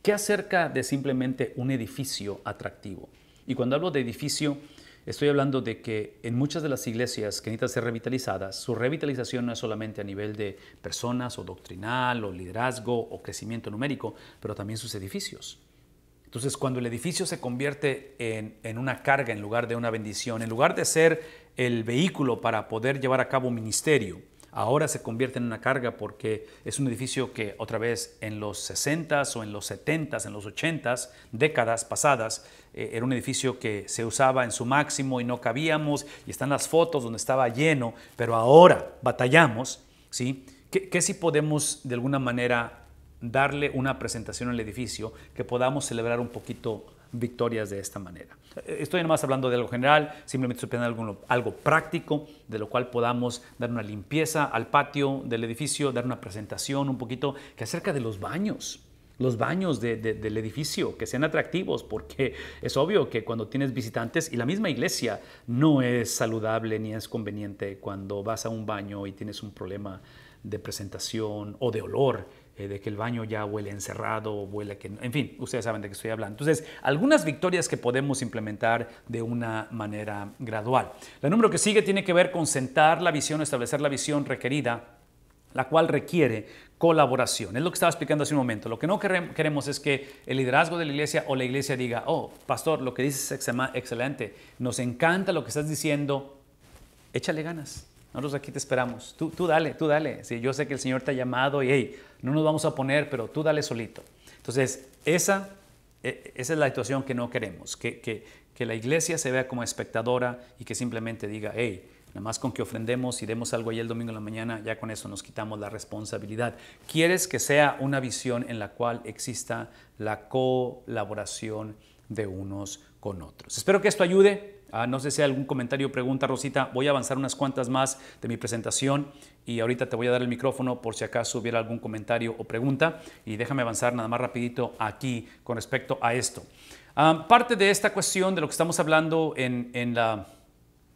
¿Qué acerca de simplemente un edificio atractivo? Y cuando hablo de edificio, Estoy hablando de que en muchas de las iglesias que necesitan ser revitalizadas, su revitalización no es solamente a nivel de personas o doctrinal o liderazgo o crecimiento numérico, pero también sus edificios. Entonces, cuando el edificio se convierte en, en, una carga en lugar de una bendición, en lugar de ser el vehículo para poder llevar a cabo un ministerio, ahora se convierte en una carga porque es un edificio que otra vez en los 60s o en los 70s, en los 80s, décadas pasadas, eh, era un edificio que se usaba en su máximo y no cabíamos y están las fotos donde estaba lleno, pero ahora batallamos, ¿sí? qué si podemos de alguna manera darle una presentación al edificio que podamos celebrar un poquito victorias de esta manera? Estoy más hablando de algo general, simplemente estoy algo, práctico de lo cual podamos dar una limpieza al patio del edificio, dar una presentación un poquito que acerca de los baños los baños del edificio, que sean atractivos, porque es obvio que cuando tienes visitantes y la misma iglesia no es saludable ni es conveniente cuando vas a un baño y tienes un problema de presentación o de olor eh, de que el baño ya huele encerrado, o huele que... En fin, ustedes saben de qué estoy hablando. Entonces, algunas victorias que podemos implementar de una manera gradual. La número que sigue tiene que ver con sentar la visión, establecer la visión requerida la cual requiere colaboración. Es lo que estaba explicando hace un momento. Lo que no queremos es que el liderazgo de la iglesia o la iglesia diga, oh, pastor, lo que dices es excelente, nos encanta lo que estás diciendo, échale ganas. Nosotros aquí te esperamos. Tú, tú dale, tú dale. si yo sé que el Señor te ha llamado y hey, no nos vamos a poner, pero tú dale solito. Entonces, esa, e, esa es la situación que no queremos, que, que, la iglesia se vea como espectadora y que simplemente diga, hey, Nada más con que ofrendemos y demos algo ahí el domingo en la mañana, ya con eso nos quitamos la responsabilidad. Quieres que sea una visión en la cual exista la colaboración de unos con otros. Espero que esto ayude. Ah, no sé si hay algún comentario o pregunta, Rosita. Voy a avanzar unas cuantas más de mi presentación y ahorita te voy a dar el micrófono por si acaso hubiera algún comentario o pregunta. Y déjame avanzar nada más rapidito aquí con respecto a esto. Ah, parte de esta cuestión de lo que estamos hablando en la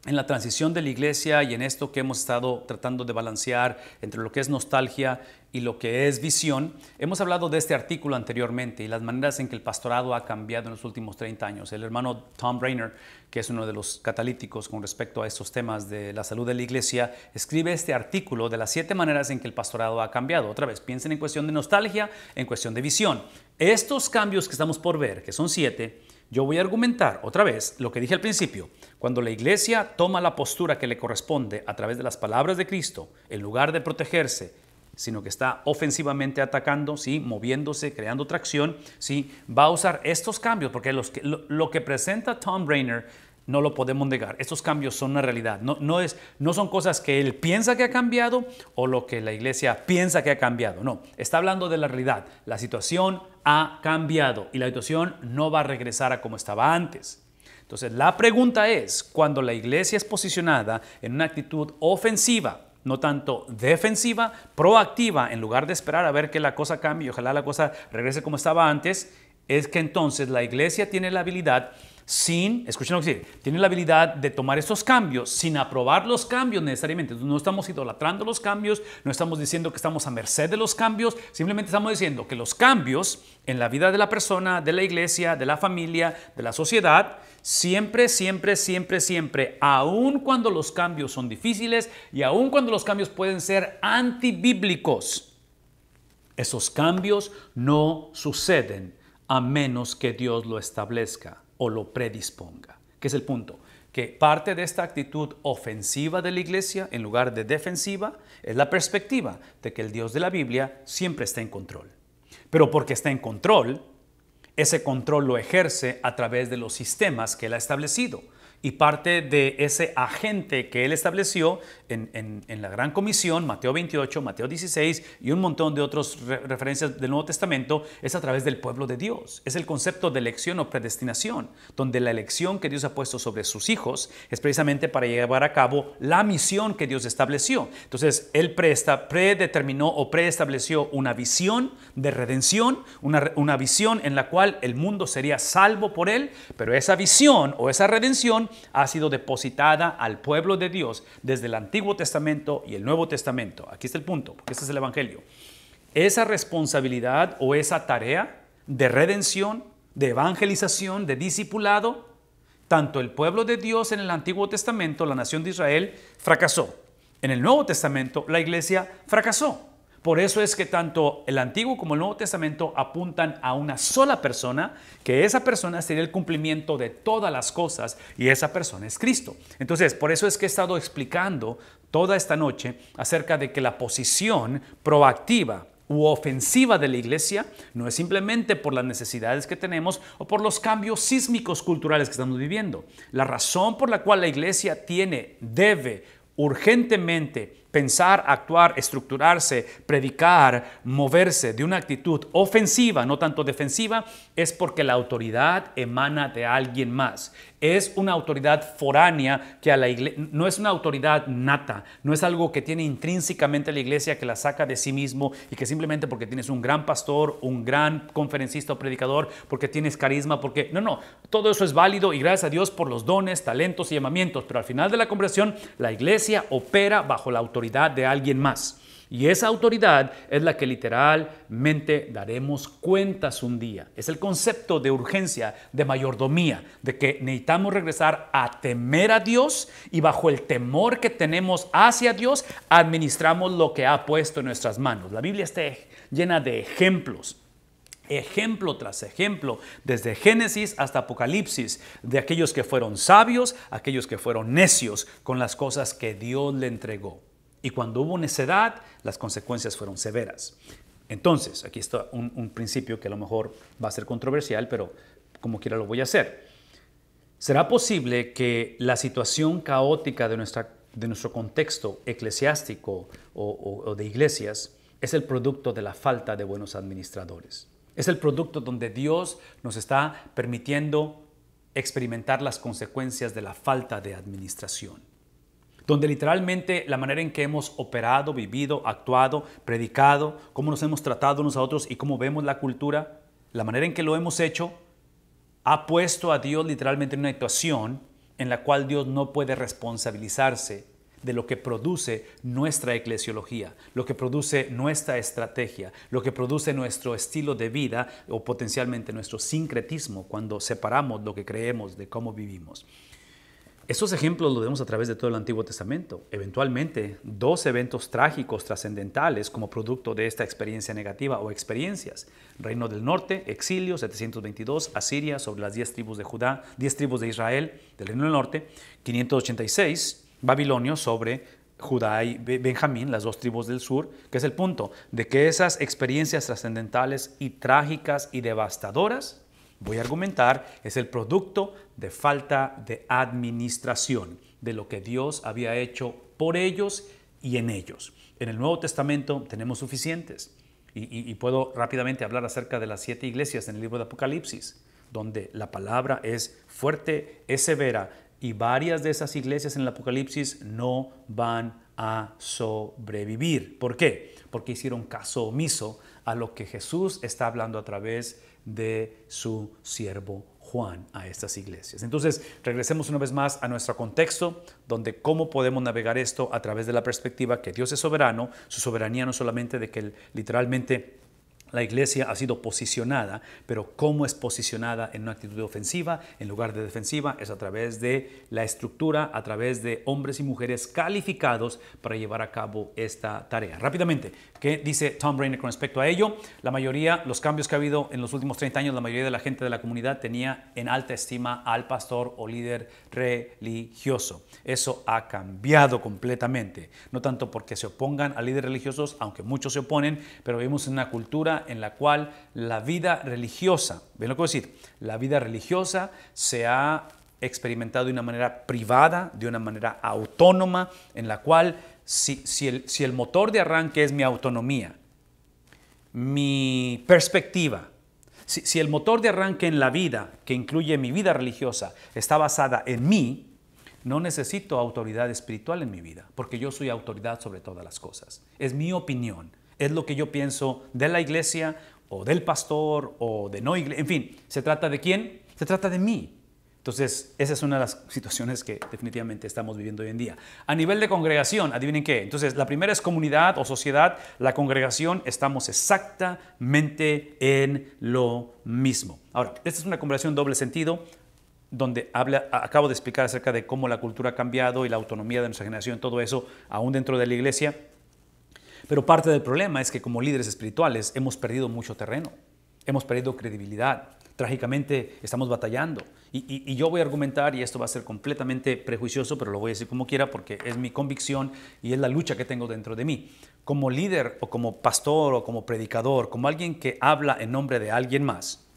en la transición de la iglesia y en esto que hemos estado tratando de balancear entre lo que es nostalgia y lo que es visión, hemos hablado de este artículo anteriormente y las maneras en que el pastorado ha cambiado en los últimos 30 años. El hermano Tom Brainer, que es uno de los catalíticos con respecto a estos temas de la salud de la iglesia, escribe este artículo de las siete maneras en que el pastorado ha cambiado. Otra vez, piensen en cuestión de nostalgia, en cuestión de visión. Estos cambios que estamos por ver, que son siete, yo voy a argumentar otra vez lo que dije al principio. Cuando la iglesia toma la postura que le corresponde a través de las palabras de Cristo, en lugar de protegerse, sino que está ofensivamente atacando, ¿sí? moviéndose, creando tracción, ¿sí? va a usar estos cambios, porque lo, que presenta Tom Brainer no lo podemos negar. Estos cambios son una realidad, no, no, es, no son cosas que él piensa que ha cambiado o lo que la iglesia piensa que ha cambiado, no, está hablando de la realidad, la situación ha cambiado y la situación no va a regresar a como estaba antes. Entonces, la pregunta es, cuando la iglesia es posicionada en una actitud ofensiva, no tanto defensiva, proactiva, en lugar de esperar a ver que la cosa cambie, ojalá la cosa regrese como estaba antes, es que entonces la iglesia tiene la habilidad sin, escuchen lo que dice, tiene la habilidad de tomar estos cambios sin aprobar los cambios necesariamente. No estamos idolatrando los cambios, no estamos diciendo que estamos a merced de los cambios, simplemente estamos diciendo que los cambios en la vida de la persona, de la iglesia, de la familia, de la sociedad, siempre, siempre, siempre, siempre, aun cuando los cambios son difíciles y aun cuando los cambios pueden ser antibíblicos, esos cambios no suceden a menos que Dios lo establezca o lo predisponga. ¿Qué es el punto? Que parte de esta actitud ofensiva de la iglesia, en lugar de defensiva, es la perspectiva de que el Dios de la Biblia siempre está en control. Pero porque está en control, ese control lo ejerce a través de los sistemas que él ha establecido y parte de ese agente que él estableció en, la Gran Comisión, Mateo 28, Mateo 16 y un montón de otras referencias del Nuevo Testamento, es a través del pueblo de Dios. Es el concepto de elección o predestinación, donde la elección que Dios ha puesto sobre sus hijos es precisamente para llevar a cabo la misión que Dios estableció. Entonces, él presta, predeterminó o preestableció una visión de redención, una visión en la cual el mundo sería salvo por él, pero esa visión o esa redención ha sido depositada al pueblo de Dios desde el Antiguo Testamento y el Nuevo Testamento. Aquí está el punto, porque este es el Evangelio. Esa responsabilidad o esa tarea de redención, de evangelización, de discipulado, tanto el pueblo de Dios en el Antiguo Testamento, la nación de Israel, fracasó. En el Nuevo Testamento, la iglesia fracasó. Por eso es que tanto el Antiguo como el Nuevo Testamento apuntan a una sola persona, que esa persona sería el cumplimiento de todas las cosas y esa persona es Cristo. Entonces, por eso es que he estado explicando toda esta noche acerca de que la posición proactiva u ofensiva de la iglesia no es simplemente por las necesidades que tenemos o por los cambios sísmicos culturales que estamos viviendo. La razón por la cual la iglesia tiene, debe urgentemente pensar, actuar, estructurarse, predicar, moverse de una actitud ofensiva, no tanto defensiva, es porque la autoridad emana de alguien más. Es una autoridad foránea que a la iglesia, no es una autoridad nata, no es algo que tiene intrínsecamente la iglesia que la saca de sí mismo y que simplemente porque tienes un gran pastor, un gran conferencista o predicador, porque tienes carisma, porque... No, no, todo eso es válido y gracias a Dios por los dones, talentos y llamamientos, pero al final de la conversación la iglesia opera bajo la autoridad de alguien más. Y esa autoridad es la que literalmente daremos cuentas un día. Es el concepto de urgencia, de mayordomía, de que necesitamos regresar a temer a Dios y bajo el temor que tenemos hacia Dios administramos lo que ha puesto en nuestras manos. La Biblia está llena de ejemplos ejemplo tras ejemplo, desde Génesis hasta Apocalipsis, de aquellos que fueron sabios, aquellos que fueron necios con las cosas que Dios le entregó. Y cuando hubo necedad, las consecuencias fueron severas. Entonces, aquí está un, principio que a lo mejor va a ser controversial, pero como quiera lo voy a hacer. ¿Será posible que la situación caótica de, nuestro contexto eclesiástico o de iglesias es el producto de la falta de buenos administradores? Es el producto donde Dios nos está permitiendo experimentar las consecuencias de la falta de administración donde literalmente la manera en que hemos operado, vivido, actuado, predicado, cómo nos hemos tratado unos a otros y cómo vemos la cultura, la manera en que lo hemos hecho, ha puesto a Dios literalmente en una actuación en la cual Dios no puede responsabilizarse de lo que produce nuestra eclesiología, lo que produce nuestra estrategia, lo que produce nuestro estilo de vida o potencialmente nuestro sincretismo cuando separamos lo que creemos de cómo vivimos. Estos ejemplos los vemos a través de todo el Antiguo Testamento. Eventualmente, dos eventos trágicos trascendentales como producto de esta experiencia negativa o experiencias. Reino del Norte, exilio 722, Asiria sobre las 10 tribus de Judá, diez tribus de Israel del Reino del Norte, 586, Babilonio sobre Judá y Benjamín, las dos tribus del sur, que es el punto de que esas experiencias trascendentales y trágicas y devastadoras voy a argumentar, es el producto de falta de administración de lo que Dios había hecho por ellos y en ellos. En el Nuevo Testamento tenemos suficientes. Y, puedo rápidamente hablar acerca de las siete iglesias en el libro de Apocalipsis, donde la palabra es fuerte, es severa, y varias de esas iglesias en el Apocalipsis no van a sobrevivir. ¿Por qué? Porque hicieron caso omiso a lo que Jesús está hablando a través de de su siervo Juan a estas iglesias. Entonces, regresemos una vez más a nuestro contexto, donde cómo podemos navegar esto a través de la perspectiva que Dios es soberano, su soberanía no solamente de que literalmente la iglesia ha sido posicionada, pero cómo es posicionada en una actitud ofensiva en lugar de defensiva es a través de la estructura, a través de hombres y mujeres calificados para llevar a cabo esta tarea. Rápidamente, ¿Qué dice Tom Brainer con respecto a ello? La mayoría, los cambios que ha habido en los últimos 30 años, la mayoría de la gente de la comunidad tenía en alta estima al pastor o líder religioso. Eso ha cambiado completamente. No tanto porque se opongan a líderes religiosos, aunque muchos se oponen, pero vivimos en una cultura en la cual la vida religiosa, ¿ven lo que voy a decir? La vida religiosa se ha experimentado de una manera privada, de una manera autónoma, en la cual si, el, motor de arranque es mi autonomía, mi perspectiva, si, si, el motor de arranque en la vida, que incluye mi vida religiosa, está basada en mí, no necesito autoridad espiritual en mi vida, porque yo soy autoridad sobre todas las cosas. Es mi opinión, es lo que yo pienso de la iglesia o del pastor o de no iglesia. En fin, ¿se trata de quién? Se trata de mí. Entonces, esa es una de las situaciones que definitivamente estamos viviendo hoy en día. A nivel de congregación, adivinen qué. Entonces, la primera es comunidad o sociedad, la congregación, estamos exactamente en lo mismo. Ahora, esta es una conversación doble sentido, donde acabo de explicar acerca de cómo la cultura ha cambiado y la autonomía de nuestra generación, todo eso, aún dentro de la iglesia. Pero parte del problema es que como líderes espirituales hemos perdido mucho terreno, hemos perdido credibilidad, trágicamente estamos batallando. Y, yo voy a argumentar, y esto va a ser completamente prejuicioso, pero lo voy a decir como quiera porque es mi convicción y es la lucha que tengo dentro de mí. Como líder o como pastor o como predicador, como alguien que habla en nombre de alguien más,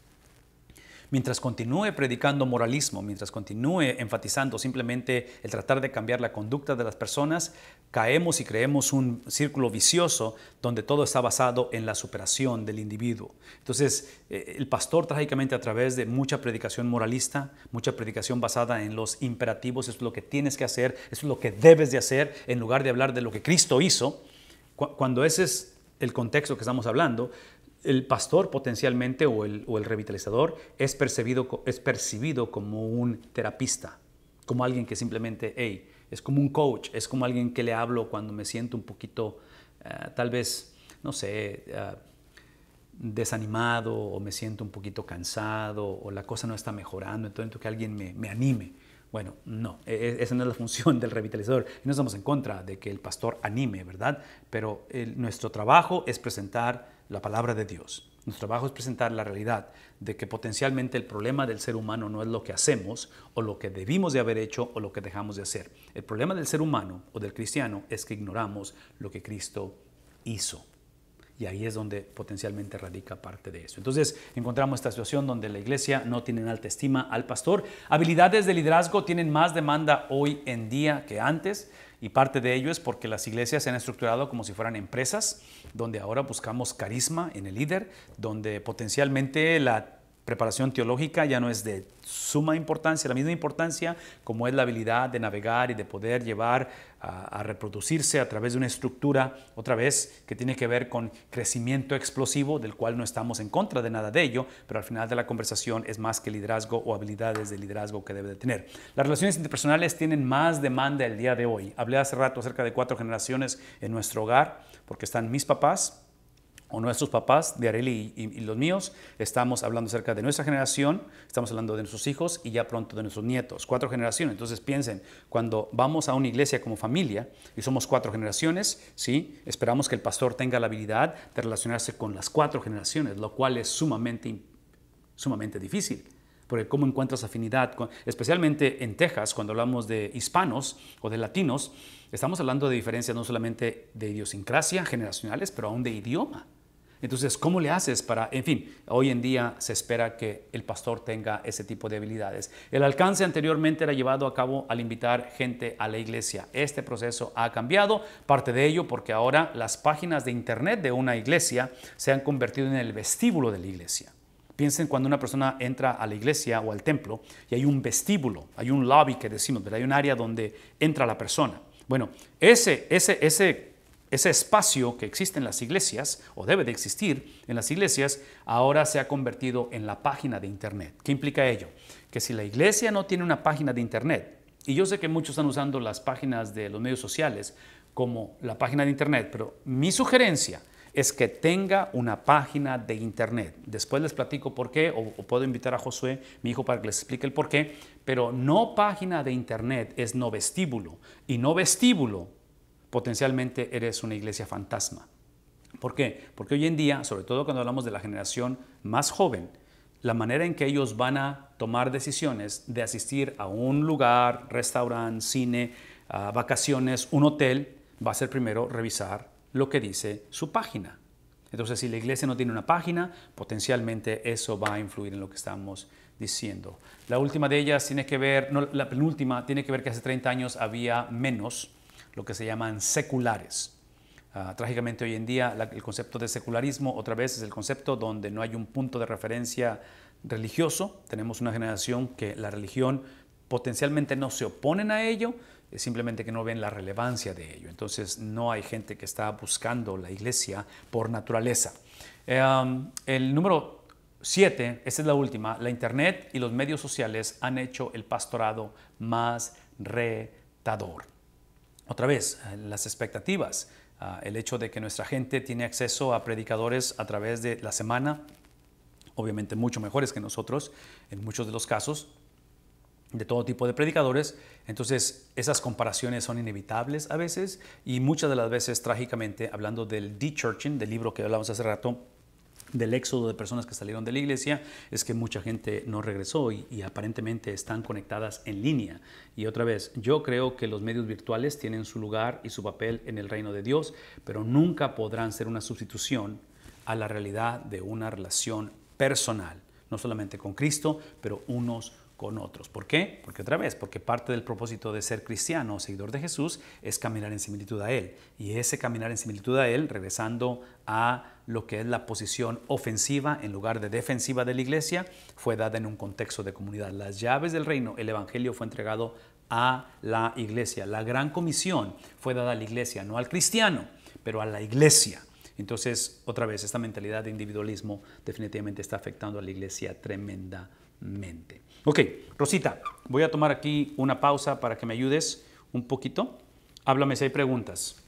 mientras continúe predicando moralismo, mientras continúe enfatizando simplemente el tratar de cambiar la conducta de las personas, caemos y creemos un círculo vicioso donde todo está basado en la superación del individuo. Entonces, eh, el pastor trágicamente a través de mucha predicación moralista, mucha predicación basada en los imperativos, es lo que tienes que hacer, es lo que debes de hacer, en lugar de hablar de lo que Cristo hizo, cuando ese es el contexto que estamos hablando, el pastor potencialmente o el, revitalizador es percibido, es percibido como un terapista, como alguien que simplemente, hey, es como un coach, es como alguien que le hablo cuando me siento un poquito, eh, tal vez, no sé, eh, desanimado o me siento un poquito cansado o la cosa no está mejorando, entonces que alguien me, anime. Bueno, no, e, e, esa no es la función del revitalizador. No estamos en contra de que el pastor anime, ¿verdad? Pero nuestro trabajo es presentar la palabra de Dios. Nuestro trabajo es presentar la realidad de que potencialmente el problema del ser humano no es lo que hacemos o lo que debimos de haber hecho o lo que dejamos de hacer. El problema del ser humano o del cristiano es que ignoramos lo que Cristo hizo. Y ahí es donde potencialmente radica parte de eso. Entonces encontramos esta situación donde la iglesia no tiene en alta estima al pastor. Habilidades de liderazgo tienen más demanda hoy en día que antes y parte de ello es porque las iglesias se han estructurado como si fueran empresas, donde ahora buscamos carisma en el líder, donde potencialmente la preparación teológica ya no es de suma importancia, la misma importancia como es la habilidad de navegar y de poder llevar a, reproducirse a través de una estructura, otra vez, que tiene que ver con crecimiento explosivo, del cual no estamos en contra de nada de ello, pero al final de la conversación es más que liderazgo o habilidades de liderazgo que debe de tener. Las relaciones interpersonales tienen más demanda el día de hoy. Hablé hace rato acerca de cuatro generaciones en nuestro hogar, porque están mis papás, o nuestros papás, de Areli y, los míos, estamos hablando acerca de nuestra generación, estamos hablando de nuestros hijos y ya pronto de nuestros nietos, cuatro generaciones. Entonces piensen, cuando vamos a una iglesia como familia y somos cuatro generaciones, ¿sí? esperamos que el pastor tenga la habilidad de relacionarse con las cuatro generaciones, lo cual es sumamente, sumamente difícil. Porque cómo encuentras afinidad, especialmente en Texas, cuando hablamos de hispanos o de latinos, estamos hablando de diferencias no solamente de idiosincrasia generacionales, pero aún de idioma. Entonces, ¿cómo le haces para, en fin, hoy en día se espera que el pastor tenga ese tipo de habilidades? El alcance anteriormente era llevado a cabo al invitar gente a la iglesia. Este proceso ha cambiado, parte de ello porque ahora las páginas de internet de una iglesia se han convertido en el vestíbulo de la iglesia. Piensen cuando una persona entra a la iglesia o al templo y hay un vestíbulo, hay un lobby que decimos, pero hay un área donde entra la persona. Bueno, ese, ese, ese ese espacio que existe en las iglesias, o debe de existir en las iglesias, ahora se ha convertido en la página de Internet. ¿Qué implica ello? Que si la iglesia no tiene una página de Internet, y yo sé que muchos están usando las páginas de los medios sociales como la página de Internet, pero mi sugerencia es que tenga una página de internet. Después les platico por qué, o, puedo invitar a Josué, mi hijo, para que les explique el por qué, pero no página de internet es no vestíbulo, y no vestíbulo potencialmente eres una iglesia fantasma. ¿Por qué? Porque hoy en día, sobre todo cuando hablamos de la generación más joven, la manera en que ellos van a tomar decisiones de asistir a un lugar, restaurante, cine, vacaciones, un hotel, va a ser primero revisar lo que dice su página. Entonces, si la iglesia no tiene una página, potencialmente eso va a influir en lo que estamos diciendo. La última de ellas tiene que ver, la penúltima tiene que ver que hace 30 años había menos lo que se llaman seculares. Ah, trágicamente hoy en día el concepto de secularismo otra vez es el concepto donde no hay un punto de referencia religioso. Tenemos una generación que la religión potencialmente no se oponen a ello, eh, simplemente que no ven la relevancia de ello. Entonces no hay gente que está buscando la iglesia por naturaleza. Eh, el número siete, esta es la última, la internet y los medios sociales han hecho el pastorado más retador otra vez, eh, las expectativas, ah, el hecho de que nuestra gente tiene acceso a predicadores a través de la semana, obviamente mucho mejores que nosotros en muchos de los casos, de todo tipo de predicadores. Entonces, esas comparaciones son inevitables a veces y muchas de las veces, trágicamente, hablando del de-churching, del libro que hablamos hace rato, del éxodo de personas que salieron de la iglesia es que mucha gente no regresó y, aparentemente están conectadas en línea. Y otra vez, yo creo que los medios virtuales tienen su lugar y su papel en el reino de Dios, pero nunca podrán ser una sustitución a la realidad de una relación personal, no solamente con Cristo, pero unos otros. ¿Por qué? Porque otra vez, porque parte del propósito de ser cristiano o seguidor de Jesús es caminar en similitud a Él. Y ese caminar en similitud a Él, regresando a lo que es la posición ofensiva en lugar de defensiva de la iglesia, fue dada en un contexto de comunidad. Las llaves del reino, el Evangelio fue entregado a la iglesia. La gran comisión fue dada a la iglesia, no al cristiano, pero a la iglesia. Entonces, otra vez, esta mentalidad de individualismo definitivamente está afectando a la iglesia tremendamente. Ok, Rosita, voy a tomar aquí una pausa para que me ayudes un poquito. Háblame si hay preguntas.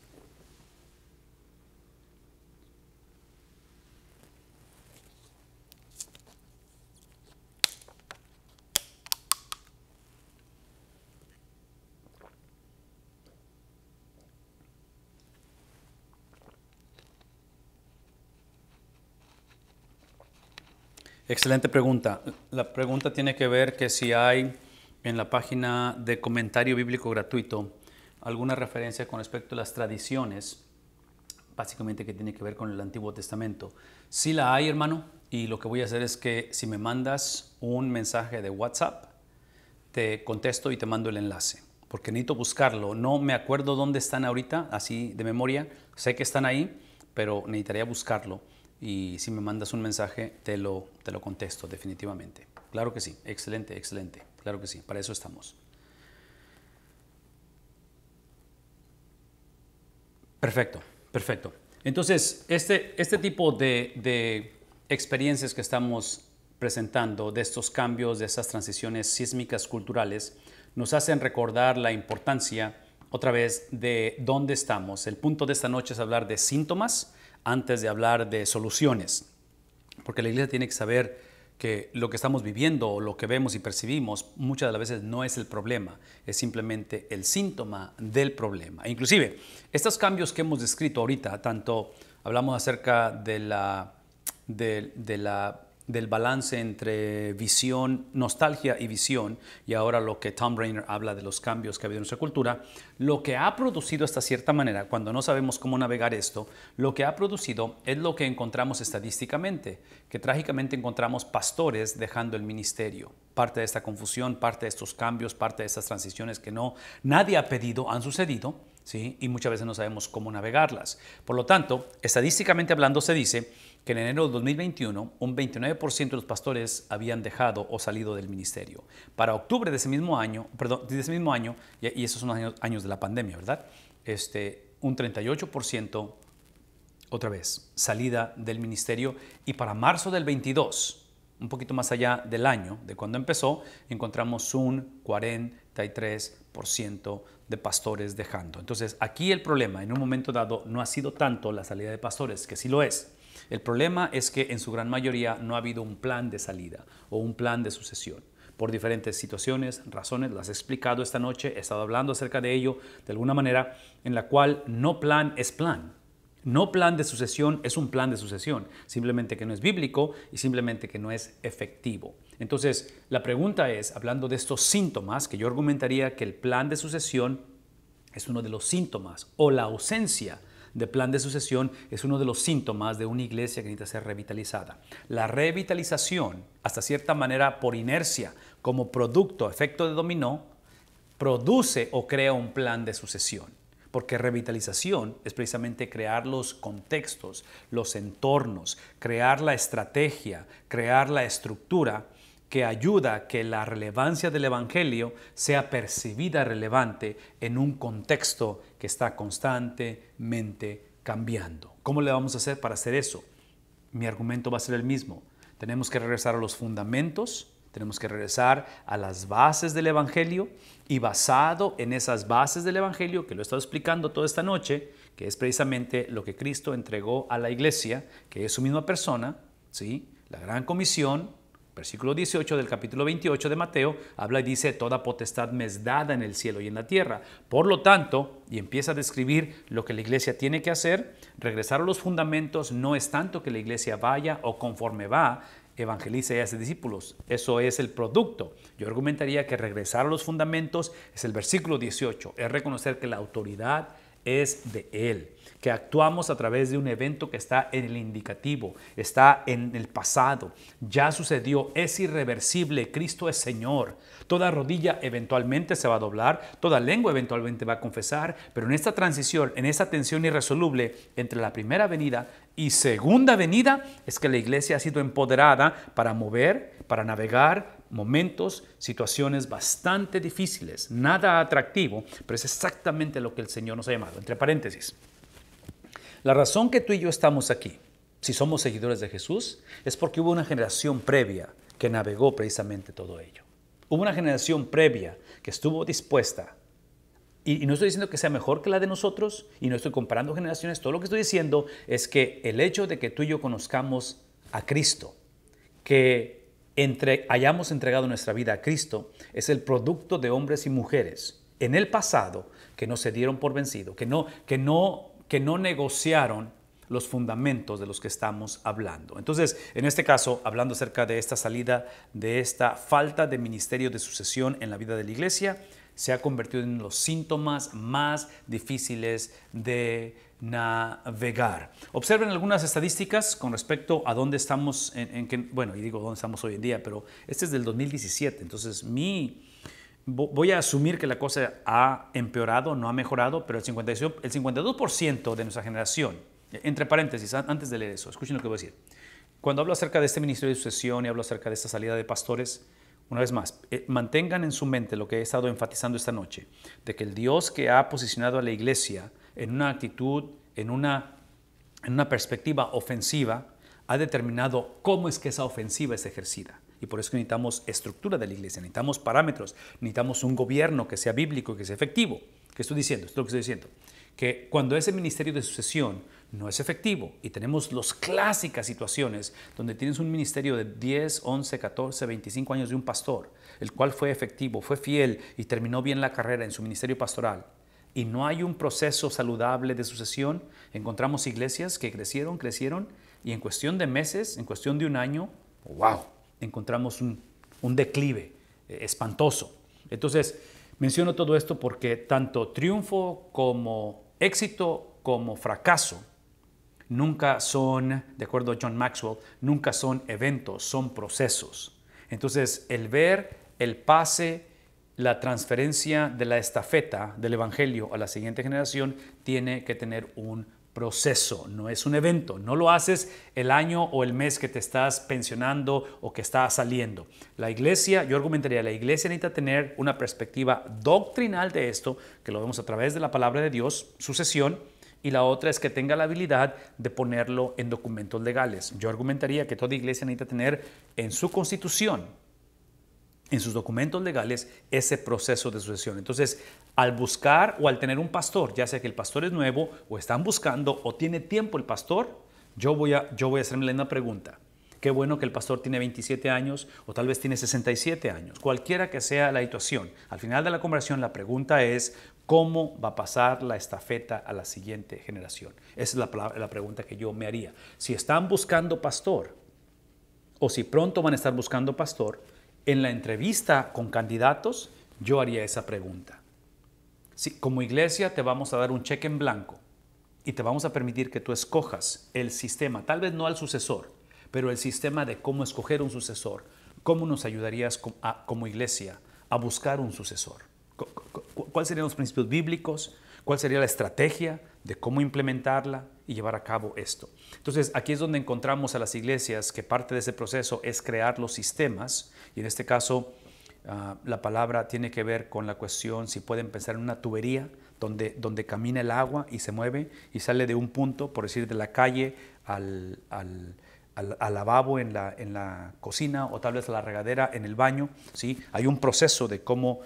Excelente pregunta. La pregunta tiene que ver que si hay en la página de comentario bíblico gratuito alguna referencia con respecto a las tradiciones, básicamente que tiene que ver con el Antiguo Testamento. Si la hay, hermano, y lo que voy a hacer es que si me mandas un mensaje de WhatsApp, te contesto y te mando el enlace, porque necesito buscarlo. No me acuerdo dónde están ahorita, así de memoria. Sé que están ahí, pero necesitaría buscarlo y si me mandas un mensaje te lo, te lo contesto definitivamente. Claro que sí, excelente, excelente, claro que sí, para eso estamos. Perfecto, perfecto. Entonces, este, este tipo de, de experiencias que estamos presentando, de estos cambios, de esas transiciones sísmicas culturales, nos hacen recordar la importancia, otra vez, de dónde estamos. El punto de esta noche es hablar de síntomas, antes de hablar de soluciones, porque la iglesia tiene que saber que lo que estamos viviendo o lo que vemos y percibimos muchas de las veces no es el problema, es simplemente el síntoma del problema. E inclusive, estos cambios que hemos descrito ahorita, tanto hablamos acerca de la, de la del balance entre visión, nostalgia y visión, y ahora lo que Tom Rainer habla de los cambios que ha habido en nuestra cultura, lo que ha producido hasta cierta manera, cuando no sabemos cómo navegar esto, lo que ha producido es lo que encontramos estadísticamente, que trágicamente encontramos pastores dejando el ministerio. Parte de esta confusión, parte de estos cambios, parte de estas transiciones que no nadie ha pedido han sucedido, ¿sí? y muchas veces no sabemos cómo navegarlas. Por lo tanto, estadísticamente hablando se dice que en enero de 2021 un 29% de los pastores habían dejado o salido del ministerio. Para octubre de ese mismo año, perdón, de ese mismo año, y, esos son los años, años de la pandemia, ¿verdad? Este, un 38% otra vez, salida del ministerio y para marzo del 22, un poquito más allá del año, de cuando empezó, encontramos un 43% de pastores dejando. Entonces, aquí el problema en un momento dado no ha sido tanto la salida de pastores, que sí lo es, el problema es que en su gran mayoría no ha habido un plan de salida o un plan de sucesión. Por diferentes situaciones, razones, las he explicado esta noche, he estado hablando acerca de ello de alguna manera en la cual no plan es plan. No plan de sucesión es un plan de sucesión, simplemente que no es bíblico y simplemente que no es efectivo. Entonces, la pregunta es, hablando de estos síntomas, que yo argumentaría que el plan de sucesión es uno de los síntomas o la ausencia de plan de sucesión es uno de los síntomas de una iglesia que necesita ser revitalizada. La revitalización, hasta cierta manera por inercia, como producto, efecto de dominó, produce o crea un plan de sucesión. Porque revitalización es precisamente crear los contextos, los entornos, crear la estrategia, crear la estructura que ayuda a que la relevancia del Evangelio sea percibida relevante en un contexto que está constante, cambiando. ¿Cómo le vamos a hacer para hacer eso? Mi argumento va a ser el mismo. Tenemos que regresar a los fundamentos, tenemos que regresar a las bases del Evangelio y basado en esas bases del Evangelio, que lo he estado explicando toda esta noche, que es precisamente lo que Cristo entregó a la iglesia, que es su misma persona, ¿sí? la gran comisión, Versículo 18 del capítulo 28 de Mateo habla y dice, toda potestad me es dada en el cielo y en la tierra. Por lo tanto, y empieza a describir lo que la iglesia tiene que hacer, regresar a los fundamentos no es tanto que la iglesia vaya o conforme va, evangelice y hace discípulos. Eso es el producto. Yo argumentaría que regresar a los fundamentos es el versículo 18, es reconocer que la autoridad es de Él que actuamos a través de un evento que está en el indicativo, está en el pasado, ya sucedió, es irreversible, Cristo es Señor. Toda rodilla eventualmente se va a doblar, toda lengua eventualmente va a confesar, pero en esta transición, en esta tensión irresoluble entre la primera venida y segunda venida, es que la iglesia ha sido empoderada para mover, para navegar momentos, situaciones bastante difíciles, nada atractivo, pero es exactamente lo que el Señor nos ha llamado. Entre paréntesis. La razón que tú y yo estamos aquí, si somos seguidores de Jesús, es porque hubo una generación previa que navegó precisamente todo ello. Hubo una generación previa que estuvo dispuesta. Y, no estoy diciendo que sea mejor que la de nosotros, y no estoy comparando generaciones, todo lo que estoy diciendo es que el hecho de que tú y yo conozcamos a Cristo, que entre, hayamos entregado nuestra vida a Cristo, es el producto de hombres y mujeres en el pasado que no se dieron por vencido, que no, que no que no negociaron los fundamentos de los que estamos hablando. Entonces, en este caso, hablando acerca de esta salida, de esta falta de ministerio de sucesión en la vida de la iglesia, se ha convertido en los síntomas más difíciles de navegar. Observen algunas estadísticas con respecto a dónde estamos, en, bueno, y digo dónde estamos hoy en día, pero este es del 2017, entonces mi voy a asumir que la cosa ha empeorado, no ha mejorado, pero el 52%, el 52 de nuestra generación, eh, entre paréntesis, antes de leer eso, escuchen lo que voy a decir. Cuando hablo acerca de este ministerio de sucesión y hablo acerca de esta salida de pastores, una vez más, eh, mantengan en su mente lo que he estado enfatizando esta noche, de que el Dios que ha posicionado a la iglesia en una actitud, en una, en una perspectiva ofensiva, ha determinado cómo es que esa ofensiva es ejercida. Y por eso necesitamos estructura de la iglesia, necesitamos parámetros, necesitamos un gobierno que sea bíblico, que sea efectivo. ¿Qué estoy diciendo? Esto es lo que estoy diciendo. Que cuando ese ministerio de sucesión no es efectivo y tenemos las clásicas situaciones donde tienes un ministerio de 10, 11, 14, 25 años de un pastor, el cual fue efectivo, fue fiel y terminó bien la carrera en su ministerio pastoral, y no hay un proceso saludable de sucesión, encontramos iglesias que crecieron, crecieron, y en cuestión de meses, en cuestión de un año, wow, encontramos un, declive eh, espantoso. Entonces, menciono todo esto porque tanto triunfo como éxito como fracaso nunca son, de acuerdo a John Maxwell, nunca son eventos, son procesos. Entonces, el ver el pase, la transferencia de la estafeta del Evangelio a la siguiente generación tiene que tener un proceso, no es un evento. No lo haces el año o el mes que te estás pensionando o que estás saliendo. La iglesia, yo argumentaría, la iglesia necesita tener una perspectiva doctrinal de esto, que lo vemos a través de la palabra de Dios, sucesión, y la otra es que tenga la habilidad de ponerlo en documentos legales. Yo argumentaría que toda iglesia necesita tener en su constitución en sus documentos legales ese proceso de sucesión. Entonces, al buscar o al tener un pastor, ya sea que el pastor es nuevo o están buscando o tiene tiempo el pastor, yo voy a, yo voy a hacerme la misma pregunta. Qué bueno que el pastor tiene 27 años o tal vez tiene 67 años, cualquiera que sea la situación. Al final de la conversación la pregunta es, ¿cómo va a pasar la estafeta a la siguiente generación? Esa es la, la pregunta que yo me haría. Si están buscando pastor o si pronto van a estar buscando pastor, en la entrevista con candidatos, yo haría esa pregunta. Si, como iglesia te vamos a dar un cheque en blanco y te vamos a permitir que tú escojas el sistema, tal vez no al sucesor, pero el sistema de cómo escoger un sucesor, cómo nos ayudarías como iglesia a buscar un sucesor. ¿Cuáles serían los principios bíblicos? ¿Cuál sería la estrategia de cómo implementarla? y llevar a cabo esto. Entonces, aquí es donde encontramos a las iglesias que parte de ese proceso es crear los sistemas, y en este caso ah, la palabra tiene que ver con la cuestión si pueden pensar en una tubería donde, donde camina el agua y se mueve y sale de un punto, por decir, de la calle al, lavabo en la, en la cocina o tal vez a la regadera en el baño. ¿sí? Hay un proceso de cómo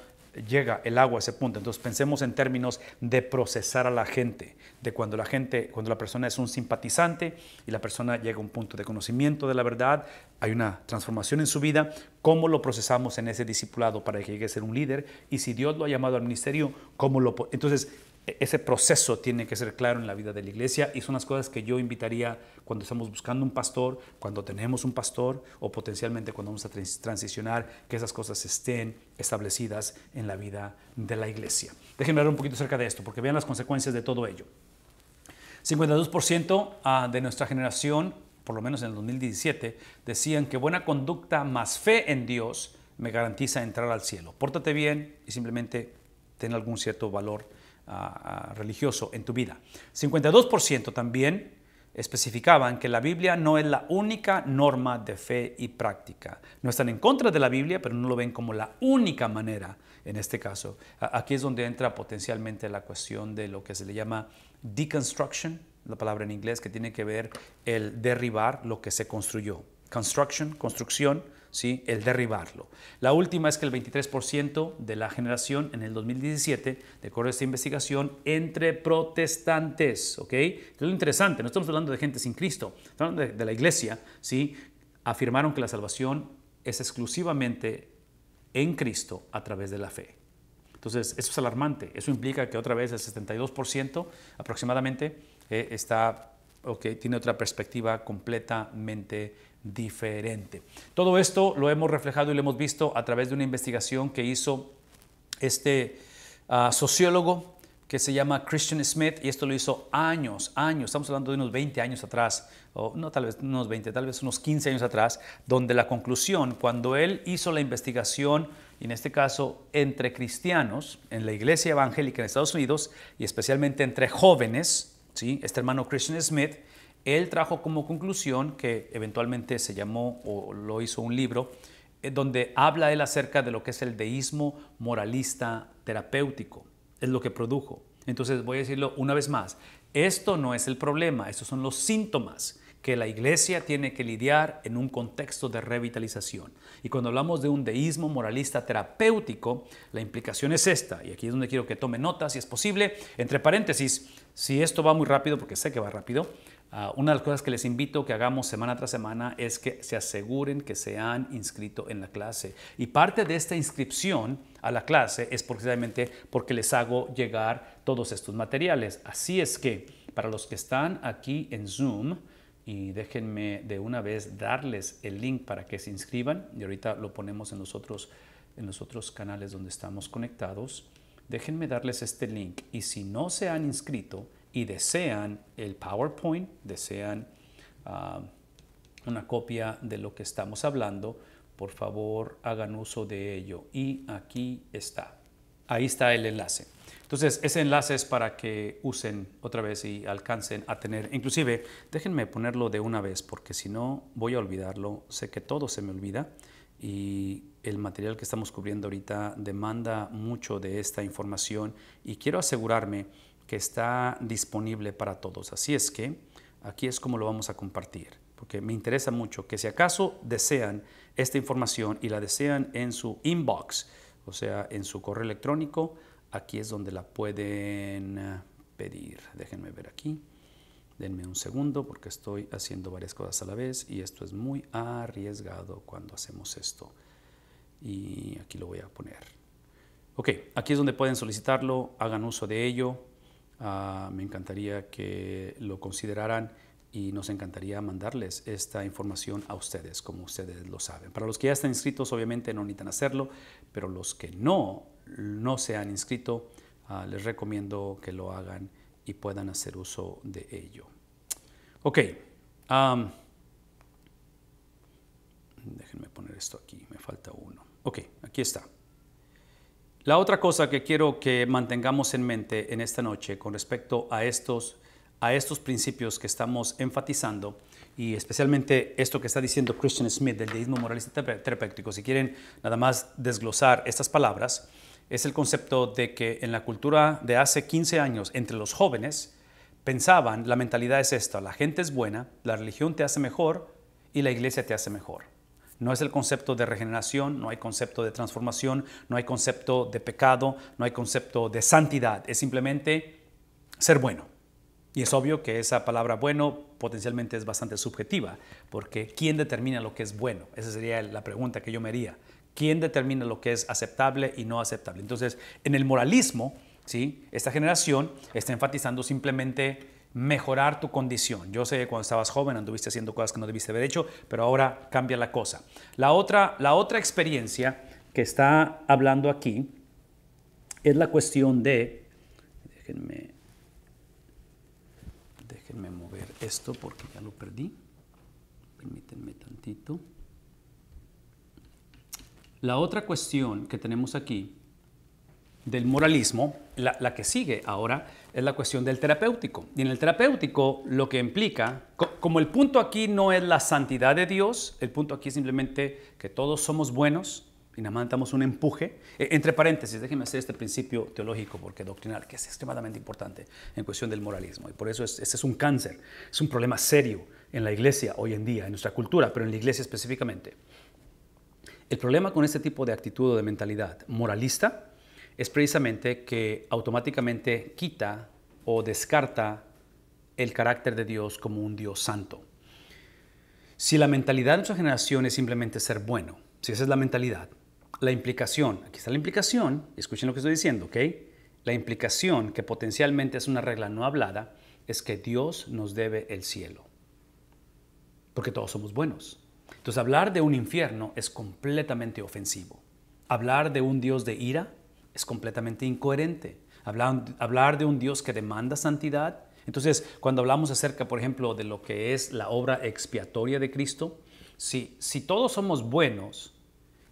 llega el agua a ese punto. Entonces pensemos en términos de procesar a la gente, de cuando la gente, cuando la persona es un simpatizante y la persona llega a un punto de conocimiento de la verdad, hay una transformación en su vida, cómo lo procesamos en ese discipulado para que llegue a ser un líder y si Dios lo ha llamado al ministerio, cómo lo entonces ese proceso tiene que ser claro en la vida de la iglesia y son las cosas que yo invitaría cuando estamos buscando un pastor, cuando tenemos un pastor o potencialmente cuando vamos a transicionar, que esas cosas estén establecidas en la vida de la iglesia. Déjenme hablar un poquito acerca de esto, porque vean las consecuencias de todo ello. 52% ah, de nuestra generación, por lo menos en el 2017, decían que buena conducta más fe en Dios me garantiza entrar al cielo. Pórtate bien y simplemente ten algún cierto valor religioso en tu vida. 52% también especificaban que la Biblia no es la única norma de fe y práctica. No están en contra de la Biblia, pero no lo ven como la única manera en este caso. Aquí es donde entra potencialmente la cuestión de lo que se le llama deconstruction, la palabra en inglés que tiene que ver el derribar lo que se construyó. Construction, construcción, el derribarlo. La última es que el 23% de la generación en el 2017, de acuerdo a esta investigación, entre protestantes. ¿ok? Es lo interesante, no estamos hablando de gente sin Cristo, estamos hablando de, la iglesia, ¿sí? afirmaron que la salvación es exclusivamente en Cristo a través de la fe. Entonces, eso es alarmante. Eso implica que otra vez el 72% aproximadamente eh, está, tiene otra perspectiva completamente diferente. Todo esto lo hemos reflejado y lo hemos visto a través de una investigación que hizo este ah, sociólogo que se llama Christian Smith y esto lo hizo años, años, estamos hablando de unos 20 años atrás, o no tal vez unos 20, tal vez unos 15 años atrás, donde la conclusión, cuando él hizo la investigación, en este caso entre cristianos, en la iglesia evangélica en Estados Unidos y especialmente entre jóvenes, ¿sí? este hermano Christian Smith, él trajo como conclusión que eventualmente se llamó o lo hizo un libro, eh, donde habla él acerca de lo que es el deísmo moralista terapéutico. Es lo que produjo. Entonces voy a decirlo una vez más. Esto no es el problema, estos son los síntomas que la iglesia tiene que lidiar en un contexto de revitalización. Y cuando hablamos de un deísmo moralista terapéutico, la implicación es esta, y aquí es donde quiero que tome nota, si es posible, entre paréntesis, si esto va muy rápido, porque sé que va rápido, Ah, una de las cosas que les invito que hagamos semana tras semana es que se aseguren que se han inscrito en la clase. Y parte de esta inscripción a la clase es precisamente porque les hago llegar todos estos materiales. Así es que para los que están aquí en Zoom, y déjenme de una vez darles el link para que se inscriban, y ahorita lo ponemos en los otros, en los otros canales donde estamos conectados, déjenme darles este link y si no se han inscrito, y desean el PowerPoint, desean um, una copia de lo que estamos hablando, por favor hagan uso de ello. Y aquí está. Ahí está el enlace. Entonces, ese enlace es para que usen otra vez y alcancen a tener, inclusive, déjenme ponerlo de una vez, porque si no voy a olvidarlo, sé que todo se me olvida y el material que estamos cubriendo ahorita demanda mucho de esta información y quiero asegurarme que está disponible para todos. Así es que aquí es como lo vamos a compartir, porque me interesa mucho que si acaso desean esta información y la desean en su inbox, o sea, en su correo electrónico, aquí es donde la pueden eh, pedir. Déjenme ver aquí. Denme un segundo porque estoy haciendo varias cosas a la vez y esto es muy arriesgado cuando hacemos esto. Y aquí lo voy a poner. Ok, aquí es donde pueden solicitarlo, hagan uso de ello. Ah, me encantaría que lo consideraran y nos encantaría mandarles esta información a ustedes, como ustedes lo saben. Para los que ya están inscritos, obviamente no necesitan hacerlo, pero los que no, no se han inscrito, ah, les recomiendo que lo hagan y puedan hacer uso de ello. Ok. déjenme poner esto aquí, me falta uno. Ok, aquí está. La otra cosa que quiero que mantengamos en mente en esta noche con respecto a estos, a estos principios que estamos enfatizando y especialmente esto que está diciendo Christian Smith del deísmo moralista terapéutico, si quieren nada más desglosar estas palabras, es el concepto de que en la cultura de hace 15 años entre los jóvenes pensaban, la mentalidad es esta, la gente es buena, la religión te hace mejor y la iglesia te hace mejor. No es el concepto de regeneración, no hay concepto de transformación, no hay concepto de pecado, no hay concepto de santidad. Es simplemente ser bueno. Y es obvio que esa palabra bueno potencialmente es bastante subjetiva, porque ¿quién determina lo que es bueno? Esa sería la pregunta que yo me haría. ¿Quién determina lo que es aceptable y no aceptable? Entonces, en el moralismo, ¿sí? esta generación está enfatizando simplemente mejorar tu condición. Yo sé que cuando estabas joven anduviste haciendo cosas que no debiste haber hecho, pero ahora cambia la cosa. La otra, la otra experiencia que está hablando aquí es la cuestión de, déjenme, mover esto porque ya lo perdí, permítanme tantito. La otra cuestión que tenemos aquí del moralismo, la, que sigue ahora es la cuestión del terapéutico. Y en el terapéutico lo que implica, como el punto aquí no es la santidad de Dios, el punto aquí es simplemente que todos somos buenos y nada más un empuje. E, entre paréntesis, déjenme hacer este principio teológico, porque doctrinal, que es extremadamente importante en cuestión del moralismo. Y por eso ese este es un cáncer, es un problema serio en la iglesia hoy en día, en nuestra cultura, pero en la iglesia específicamente. El problema con este tipo de actitud o de mentalidad moralista, es precisamente que automáticamente quita o descarta el carácter de Dios como un Dios santo. Si la mentalidad de nuestra generación es simplemente ser bueno, si esa es la mentalidad, la implicación, aquí está la implicación, escuchen lo que estoy diciendo, ¿ok? La implicación, que potencialmente es una regla no hablada, es que Dios nos debe el cielo, porque todos somos buenos. Entonces hablar de un infierno es completamente ofensivo. Hablar de un Dios de ira es completamente incoherente. Hablar, hablar de un Dios que demanda santidad. Entonces, cuando hablamos acerca, por ejemplo, de lo que es la obra expiatoria de Cristo, si, si todos somos buenos,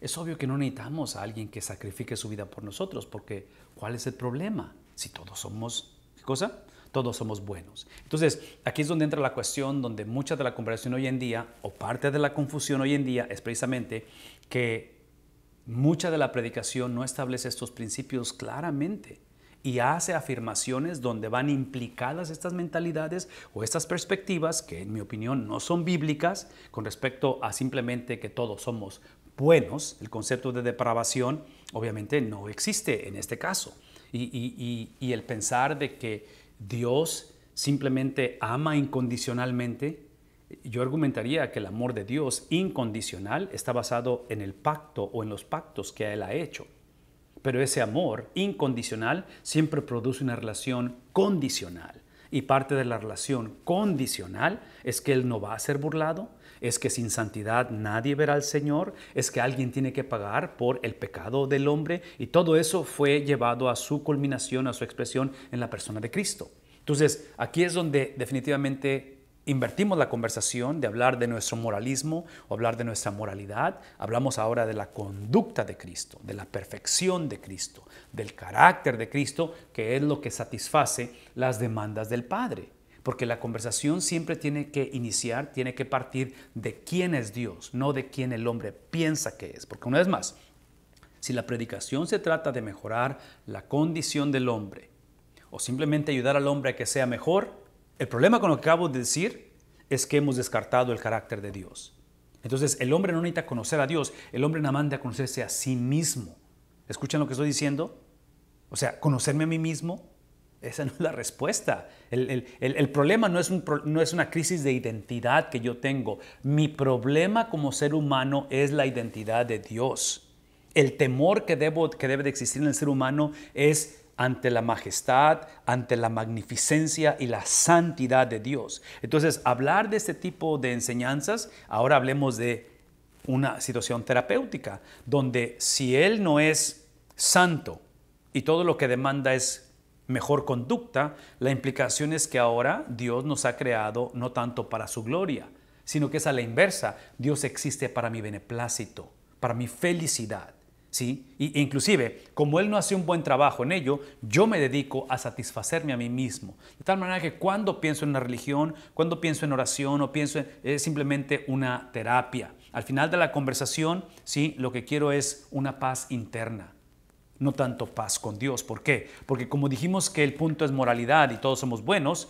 es obvio que no necesitamos a alguien que sacrifique su vida por nosotros, porque ¿cuál es el problema? Si todos somos, ¿qué cosa? Todos somos buenos. Entonces, aquí es donde entra la cuestión donde mucha de la conversación hoy en día, o parte de la confusión hoy en día, es precisamente que Mucha de la predicación no establece estos principios claramente y hace afirmaciones donde van implicadas estas mentalidades o estas perspectivas que en mi opinión no son bíblicas con respecto a simplemente que todos somos buenos. El concepto de depravación obviamente no existe en este caso. Y, el pensar de que Dios simplemente ama incondicionalmente yo argumentaría que el amor de Dios incondicional está basado en el pacto o en los pactos que Él ha hecho. Pero ese amor incondicional siempre produce una relación condicional. Y parte de la relación condicional es que Él no va a ser burlado, es que sin santidad nadie verá al Señor, es que alguien tiene que pagar por el pecado del hombre y todo eso fue llevado a su culminación, a su expresión en la persona de Cristo. Entonces, aquí es donde definitivamente invertimos la conversación de hablar de nuestro moralismo o hablar de nuestra moralidad, hablamos ahora de la conducta de Cristo, de la perfección de Cristo, del carácter de Cristo, que es lo que satisface las demandas del Padre. Porque la conversación siempre tiene que iniciar, tiene que partir de quién es Dios, no de quién el hombre piensa que es. Porque una vez más, si la predicación se trata de mejorar la condición del hombre o simplemente ayudar al hombre a que sea mejor, el problema con lo que acabo de decir es que hemos descartado el carácter de Dios. Entonces, el hombre no necesita conocer a Dios, el hombre nada más conocerse a sí mismo. ¿Escuchan lo que estoy diciendo? O sea, conocerme a mí mismo, esa no es la respuesta. El, problema no es, no es una crisis de identidad que yo tengo. Mi problema como ser humano es la identidad de Dios. El temor que, debo, que debe de existir en el ser humano es ante la majestad, ante la magnificencia y la santidad de Dios. Entonces, hablar de este tipo de enseñanzas, ahora hablemos de una situación terapéutica, donde si Él no es santo y todo lo que demanda es mejor conducta, la implicación es que ahora Dios nos ha creado no tanto para su gloria, sino que es a la inversa. Dios existe para mi beneplácito, para mi felicidad. ¿sí? inclusive, como él no hace un buen trabajo en ello, yo me dedico a satisfacerme a mí mismo. De tal manera que cuando pienso en la religión, cuando pienso en oración o pienso en, es simplemente una terapia. Al final de la conversación, ¿sí? lo que quiero es una paz interna. No tanto paz con Dios. ¿Por qué? Porque como dijimos que el punto es moralidad y todos somos buenos,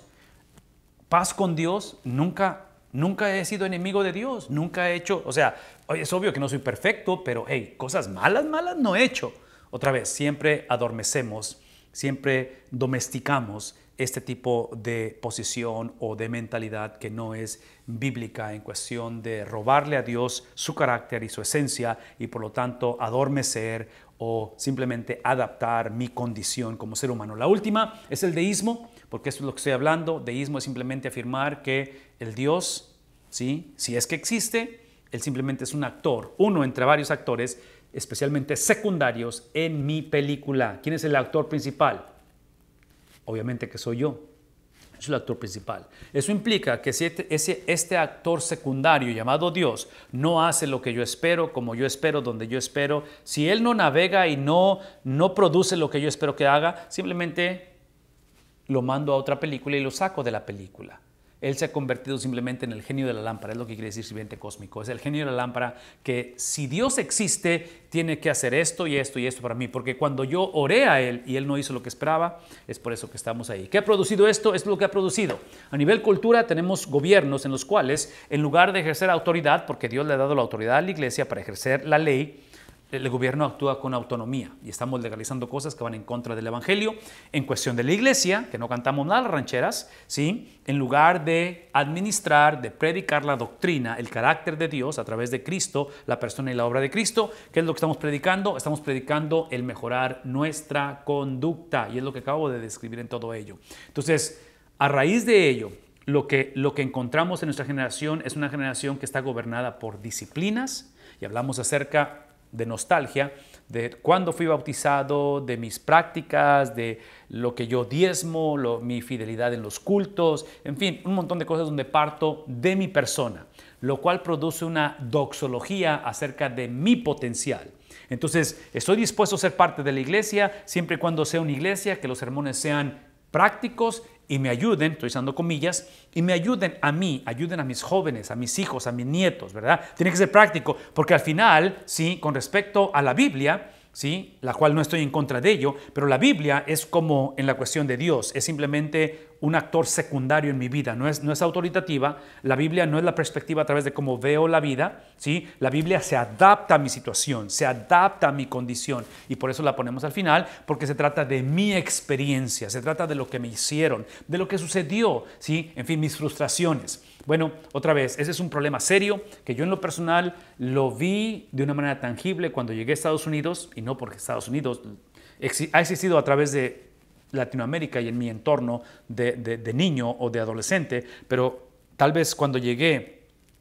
paz con Dios nunca Nunca he sido enemigo de Dios, nunca he hecho, o sea, es obvio que no soy perfecto, pero hey, cosas malas, malas no he hecho. Otra vez, siempre adormecemos, siempre domesticamos este tipo de posición o de mentalidad que no es bíblica en cuestión de robarle a Dios su carácter y su esencia y por lo tanto adormecer o simplemente adaptar mi condición como ser humano. La última es el deísmo porque esto es lo que estoy hablando. Deísmo es simplemente afirmar que el Dios, ¿sí? si es que existe, él simplemente es un actor, uno entre varios actores, especialmente secundarios, en mi película. ¿Quién es el actor principal? Obviamente que soy yo. Soy el actor principal. Eso implica que si este, este, actor secundario llamado Dios no hace lo que yo espero, como yo espero, donde yo espero, si él no navega y no, no produce lo que yo espero que haga, simplemente lo mando a otra película y lo saco de la película. Él se ha convertido simplemente en el genio de la lámpara, es lo que quiere decir sirviente cósmico. Es el genio de la lámpara que si Dios existe, tiene que hacer esto y esto y esto para mí, porque cuando yo oré a Él y Él no hizo lo que esperaba, es por eso que estamos ahí. ¿Qué ha producido esto? Es lo que ha producido. A nivel cultura tenemos gobiernos en los cuales, en lugar de ejercer autoridad, porque Dios le ha dado la autoridad a la iglesia para ejercer la ley, el gobierno actúa con autonomía y estamos legalizando cosas que van en contra del Evangelio. En cuestión de la iglesia, que no cantamos nada las rancheras, ¿sí? en lugar de administrar, de predicar la doctrina, el carácter de Dios a través de Cristo, la persona y la obra de Cristo, ¿qué es lo que estamos predicando? Estamos predicando el mejorar nuestra conducta y es lo que acabo de describir en todo ello. Entonces, a raíz de ello, lo que, lo que encontramos en nuestra generación es una generación que está gobernada por disciplinas y hablamos acerca de nostalgia de cuando fui bautizado, de mis prácticas, de lo que yo diezmo, mi fidelidad en los cultos, en fin, un montón de cosas donde parto de mi persona, lo cual produce una doxología acerca de mi potencial. Entonces, estoy dispuesto a ser parte de la iglesia siempre y cuando sea una iglesia, que los sermones sean prácticos y me ayuden, estoy usando comillas, y me ayuden a mí, ayuden a mis jóvenes, a mis hijos, a mis nietos, ¿verdad? Tiene que ser práctico, porque al final, sí, con respecto a la Biblia, ¿sí? la cual no estoy en contra de ello, pero la Biblia es como en la cuestión de Dios, es simplemente un actor secundario en mi vida, no es, autoritativa, la Biblia no es la perspectiva a través de cómo veo la vida, ¿sí? la Biblia se adapta a mi situación, se adapta a mi condición y por eso la ponemos al final, porque se trata de mi experiencia, se trata de lo que me hicieron, de lo que sucedió, ¿sí? en fin, mis frustraciones. Bueno, otra vez, ese es un problema serio que yo en lo personal lo vi de una manera tangible cuando llegué a Estados Unidos, y no porque Estados Unidos ha existido a través de Latinoamérica y en mi entorno de, niño o de adolescente, pero tal vez cuando llegué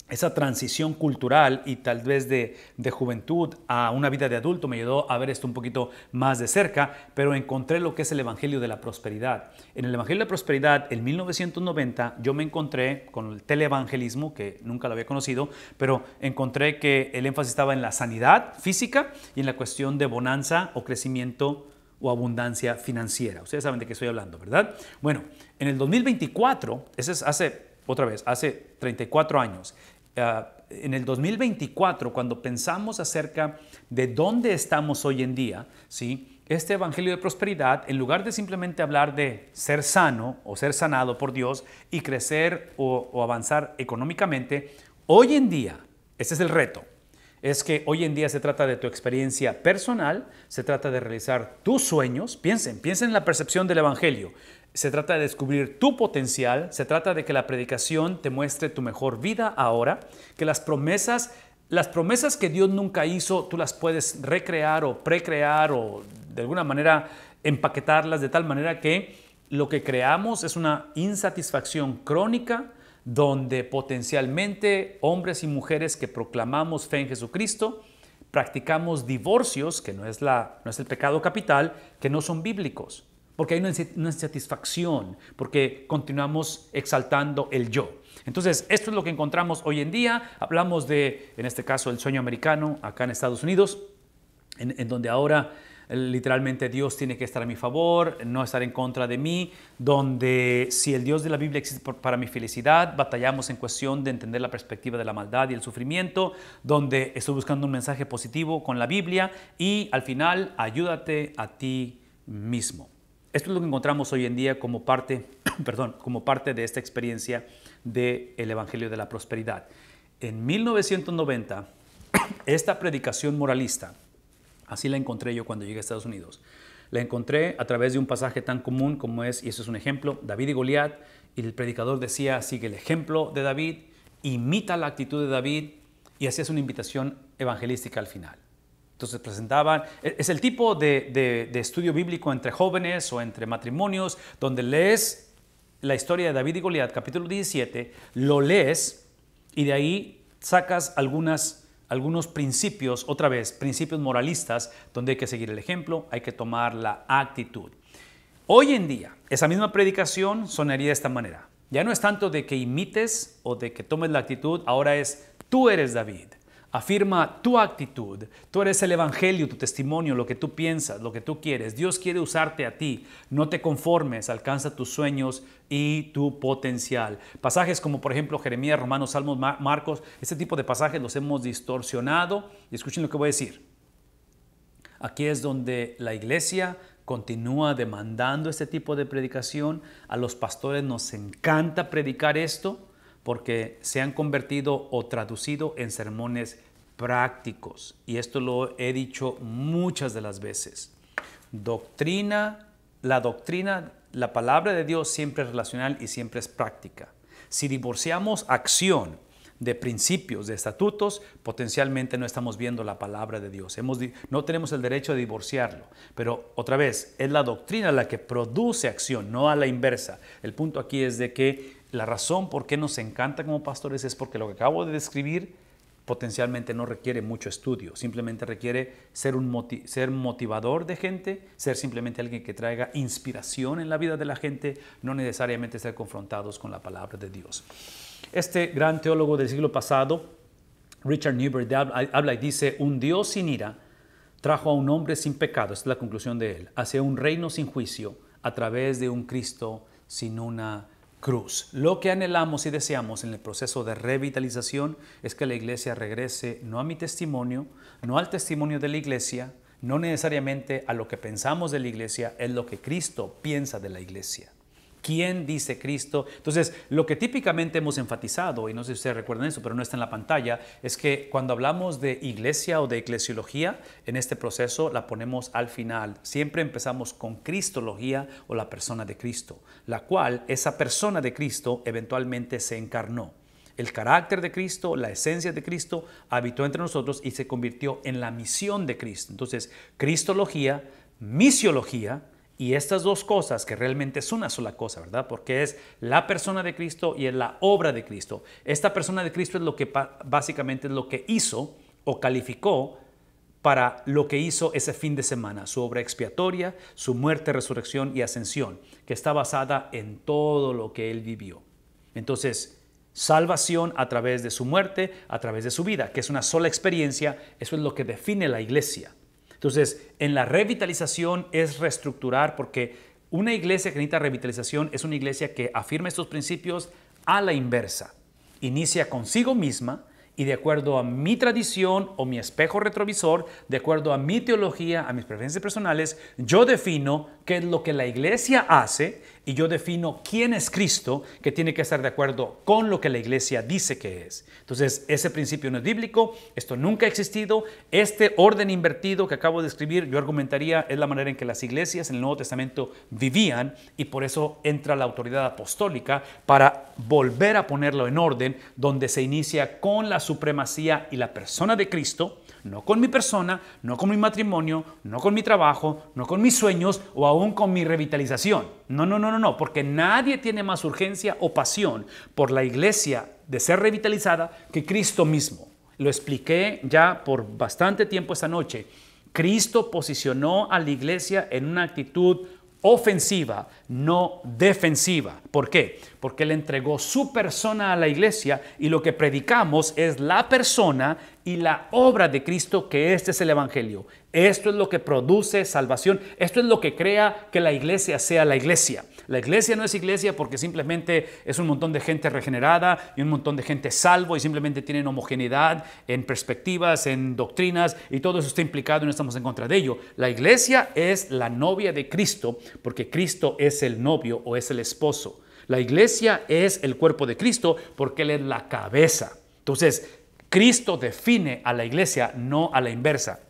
esa transición cultural y tal vez de, juventud a una vida de adulto me ayudó a ver esto un poquito más de cerca, pero encontré lo que es el Evangelio de la Prosperidad. En el Evangelio de la Prosperidad, en 1990, yo me encontré con el televangelismo, que nunca lo había conocido, pero encontré que el énfasis estaba en la sanidad física y en la cuestión de bonanza o crecimiento o abundancia financiera. Ustedes saben de qué estoy hablando, ¿verdad? Bueno, en el 2024, ese es hace otra vez, hace 34 años, Ah, en el 2024, cuando pensamos acerca de dónde estamos hoy en día, ¿sí? este Evangelio de Prosperidad, en lugar de simplemente hablar de ser sano o ser sanado por Dios y crecer o, o avanzar económicamente, hoy en día, ese es el reto, es que hoy en día se trata de tu experiencia personal, se trata de realizar tus sueños. Piensen, piensen en la percepción del Evangelio. Se trata de descubrir tu potencial, se trata de que la predicación te muestre tu mejor vida ahora, que las promesas, las promesas que Dios nunca hizo, tú las puedes recrear o precrear o de alguna manera empaquetarlas de tal manera que lo que creamos es una insatisfacción crónica donde potencialmente hombres y mujeres que proclamamos fe en Jesucristo, practicamos divorcios, que no es, la, no es el pecado capital, que no son bíblicos porque hay una, insatisfacción, porque continuamos exaltando el yo. Entonces, esto es lo que encontramos hoy en día. Hablamos de, en este caso, el sueño americano acá en Estados Unidos, en, en donde ahora eh, literalmente Dios tiene que estar a mi favor, no estar en contra de mí, donde si el Dios de la Biblia existe para mi felicidad, batallamos en cuestión de entender la perspectiva de la maldad y el sufrimiento, donde estoy buscando un mensaje positivo con la Biblia y al final ayúdate a ti mismo. Esto es lo que encontramos hoy en día como parte, perdón, como parte de esta experiencia del el Evangelio de la Prosperidad. En 1990, esta predicación moralista, así la encontré yo cuando llegué a Estados Unidos, la encontré a través de un pasaje tan común como es, y eso es un ejemplo, David y Goliat, y el predicador decía, sigue el ejemplo de David, imita la actitud de David, y así es una invitación evangelística al final. Entonces presentaban, e, es el tipo de, estudio bíblico entre jóvenes o entre matrimonios, donde lees la historia de David y Goliat, capítulo 17, lo lees y de ahí sacas algunas, algunos principios, otra vez, principios moralistas, donde hay que seguir el ejemplo, hay que tomar la actitud. Hoy en día, esa misma predicación sonaría de esta manera. Ya no es tanto de que imites o de que tomes la actitud, ahora es tú eres David Afirma tu actitud. Tú eres el Evangelio, tu testimonio, lo que tú piensas, lo que tú quieres. Dios quiere usarte a ti. No te conformes, alcanza tus sueños y tu potencial. Pasajes como por ejemplo Jeremías, Romanos, Salmos, Marcos, este tipo de pasajes los hemos distorsionado. Y escuchen lo que voy a decir. Aquí es donde la iglesia continúa demandando este tipo de predicación. A los pastores nos encanta predicar esto porque se han convertido o traducido en sermones prácticos. Y esto lo he dicho muchas de las veces. Doctrina, la doctrina, la palabra de Dios siempre es relacional y siempre es práctica. Si divorciamos acción de principios, de estatutos, potencialmente no estamos viendo la palabra de Dios. no tenemos el derecho de divorciarlo. Pero otra vez, es la doctrina la que produce acción, no a la inversa. El punto aquí es de que la razón por qué nos encanta como pastores es porque lo que acabo de describir potencialmente no requiere mucho estudio, simplemente requiere ser un ser motivador de gente, ser simplemente alguien que traiga inspiración en la vida de la gente, no necesariamente ser confrontados con la palabra de Dios. Este gran teólogo del siglo pasado, Richard Newberry, habla y dice, un Dios sin ira trajo a un hombre sin pecado, esta es la conclusión de él, hacia un reino sin juicio a través de un Cristo sin una cruz. Lo que anhelamos y deseamos en el proceso de revitalización es que la iglesia regrese no a mi testimonio, no al testimonio de la iglesia, no necesariamente a lo que pensamos de la iglesia, es lo que Cristo piensa de la iglesia. ¿Quién dice Cristo? Entonces, lo que típicamente hemos enfatizado, y no sé si ustedes recuerdan eso, pero no está en la pantalla, es que cuando hablamos de iglesia o de eclesiología, en este proceso la ponemos al final. Siempre empezamos con Cristología o la persona de Cristo, la cual esa persona de Cristo eventualmente se encarnó. El carácter de Cristo, la esencia de Cristo habitó entre nosotros y se convirtió en la misión de Cristo. Entonces, Cristología, misiología, y estas dos cosas, que realmente es una sola cosa, ¿verdad? Porque es la persona de Cristo y es la obra de Cristo. Esta persona de Cristo es lo que básicamente es lo que hizo o calificó para lo que hizo ese fin de semana, su obra expiatoria, su muerte, resurrección y ascensión, que está basada en todo lo que él vivió. Entonces, salvación a través de su muerte, a través de su vida, que es una sola experiencia, eso es lo que define la iglesia. Entonces, en la revitalización es reestructurar porque una iglesia que necesita revitalización es una iglesia que afirma estos principios a la inversa. Inicia consigo misma y de acuerdo a mi tradición o mi espejo retrovisor, de acuerdo a mi teología, a mis preferencias personales, yo defino qué es lo que la iglesia hace y yo defino quién es Cristo, que tiene que estar de acuerdo con lo que la iglesia dice que es. Entonces, ese principio no es bíblico, esto nunca ha existido, este orden invertido que acabo de escribir, yo argumentaría, es la manera en que las iglesias en el Nuevo Testamento vivían y por eso entra la autoridad apostólica para volver a ponerlo en orden, donde se inicia con la supremacía y la persona de Cristo no con mi persona, no con mi matrimonio, no con mi trabajo, no con mis sueños o aún con mi revitalización. No, no, no, no, no, porque nadie tiene más urgencia o pasión por la iglesia de ser revitalizada que Cristo mismo. Lo expliqué ya por bastante tiempo esta noche. Cristo posicionó a la iglesia en una actitud ofensiva, no defensiva. ¿Por qué? Porque Él entregó su persona a la iglesia y lo que predicamos es la persona y la obra de Cristo, que este es el Evangelio. Esto es lo que produce salvación, esto es lo que crea que la iglesia sea la iglesia. La iglesia no es iglesia porque simplemente es un montón de gente regenerada y un montón de gente salvo y simplemente tienen homogeneidad en perspectivas, en doctrinas y todo eso está implicado y no estamos en contra de ello. La iglesia es la novia de Cristo porque Cristo es el novio o es el esposo. La iglesia es el cuerpo de Cristo porque Él es la cabeza. Entonces, Cristo define a la iglesia, no a la inversa.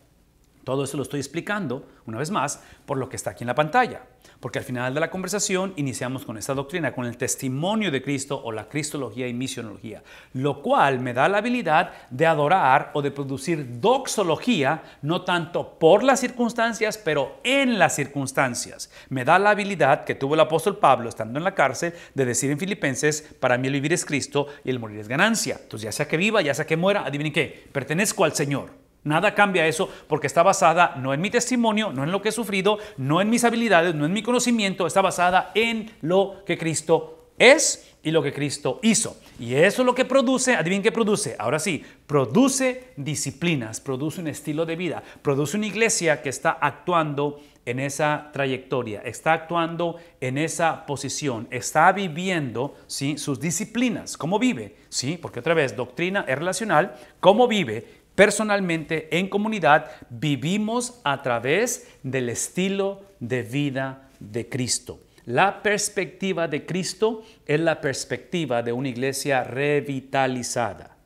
Todo eso lo estoy explicando, una vez más, por lo que está aquí en la pantalla. Porque al final de la conversación iniciamos con esta doctrina, con el testimonio de Cristo o la cristología y misionología, lo cual me da la habilidad de adorar o de producir doxología, no tanto por las circunstancias, pero en las circunstancias. Me da la habilidad que tuvo el apóstol Pablo estando en la cárcel de decir en Filipenses, para mí el vivir es Cristo y el morir es ganancia. Entonces ya sea que viva, ya sea que muera, adivinen qué, pertenezco al Señor. Nada cambia eso porque está basada no en mi testimonio, no en lo que he sufrido, no en mis habilidades, no en mi conocimiento, está basada en lo que Cristo es y lo que Cristo hizo. Y eso es lo que produce, adivinen qué produce, ahora sí, produce disciplinas, produce un estilo de vida, produce una iglesia que está actuando en esa trayectoria, está actuando en esa posición, está viviendo ¿sí? sus disciplinas, cómo vive, ¿sí? porque otra vez, doctrina es relacional, cómo vive personalmente, en comunidad, vivimos a través del estilo de vida de Cristo. La perspectiva de Cristo es la perspectiva de una iglesia revitalizada.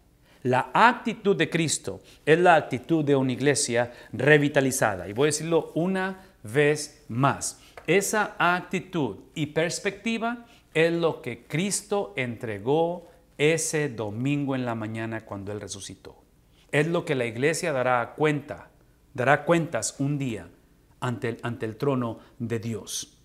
La actitud de Cristo es la actitud de una iglesia revitalizada. Y voy a decirlo una vez más. Esa actitud y perspectiva es lo que Cristo entregó ese domingo en la mañana cuando Él resucitó es lo que la iglesia dará cuenta, dará cuentas un día ante el, ante el trono de Dios.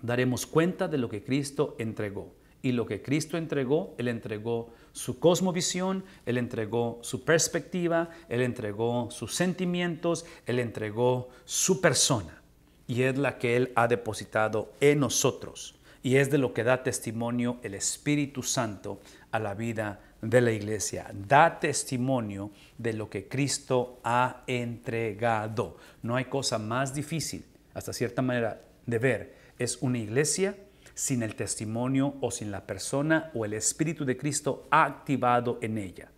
Daremos cuenta de lo que Cristo entregó. Y lo que Cristo entregó, Él entregó su cosmovisión, Él entregó su perspectiva, Él entregó sus sentimientos, Él entregó su persona. Y es la que Él ha depositado en nosotros. Y es de lo que da testimonio el Espíritu Santo a la vida de la iglesia, da testimonio de lo que Cristo ha entregado. No hay cosa más difícil, hasta cierta manera, de ver. Es una iglesia sin el testimonio o sin la persona o el Espíritu de Cristo activado en ella.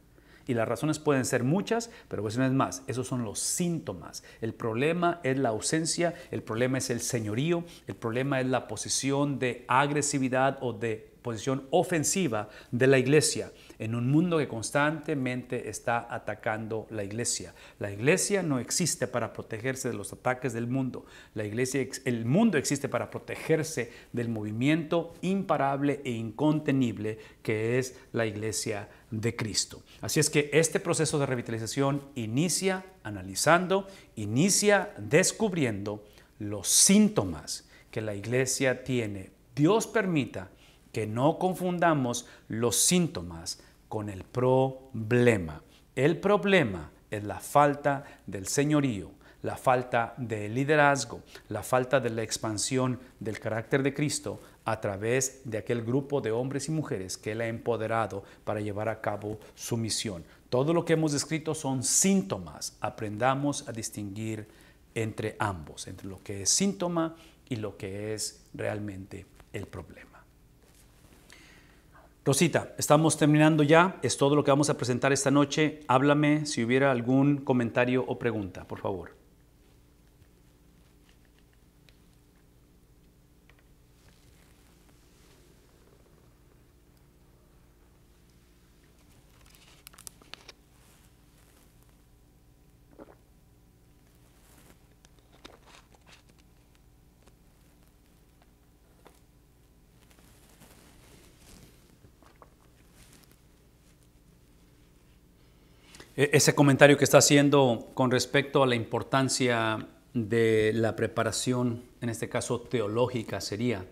Y las razones pueden ser muchas, pero pues no es más, esos son los síntomas. El problema es la ausencia, el problema es el señorío, el problema es la posición de agresividad o de posición ofensiva de la iglesia en un mundo que constantemente está atacando la iglesia. La iglesia no existe para protegerse de los ataques del mundo. La iglesia, el mundo existe para protegerse del movimiento imparable e incontenible que es la iglesia de Cristo. Así es que este proceso de revitalización inicia analizando, inicia descubriendo los síntomas que la iglesia tiene. Dios permita que no confundamos los síntomas con el problema. El problema es la falta del señorío, la falta de liderazgo, la falta de la expansión del carácter de Cristo a través de aquel grupo de hombres y mujeres que Él ha empoderado para llevar a cabo su misión. Todo lo que hemos descrito son síntomas. Aprendamos a distinguir entre ambos, entre lo que es síntoma y lo que es realmente el problema. Rosita, estamos terminando ya. Es todo lo que vamos a presentar esta noche. Háblame si hubiera algún comentario o pregunta, por favor. E-, ese comentario que está haciendo con respecto a la importancia de la preparación, en este caso teológica, sería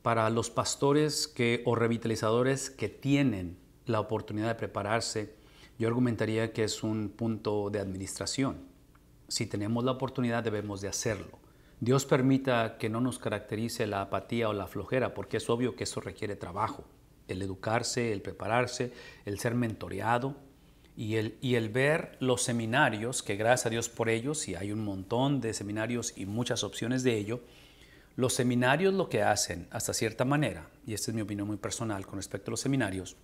para los pastores que, o revitalizadores que tienen la oportunidad de prepararse, yo argumentaría que es un punto de administración. Si tenemos la oportunidad debemos de hacerlo. Dios permita que no nos caracterice la apatía o la flojera, porque es obvio que eso requiere trabajo, el educarse, el prepararse, el ser mentoreado, y el, ver los seminarios, que gracias a Dios por ellos, y hay un montón de seminarios y muchas opciones de ello, los seminarios lo que hacen, hasta cierta manera, y esta es mi opinión muy personal con respecto a los seminarios,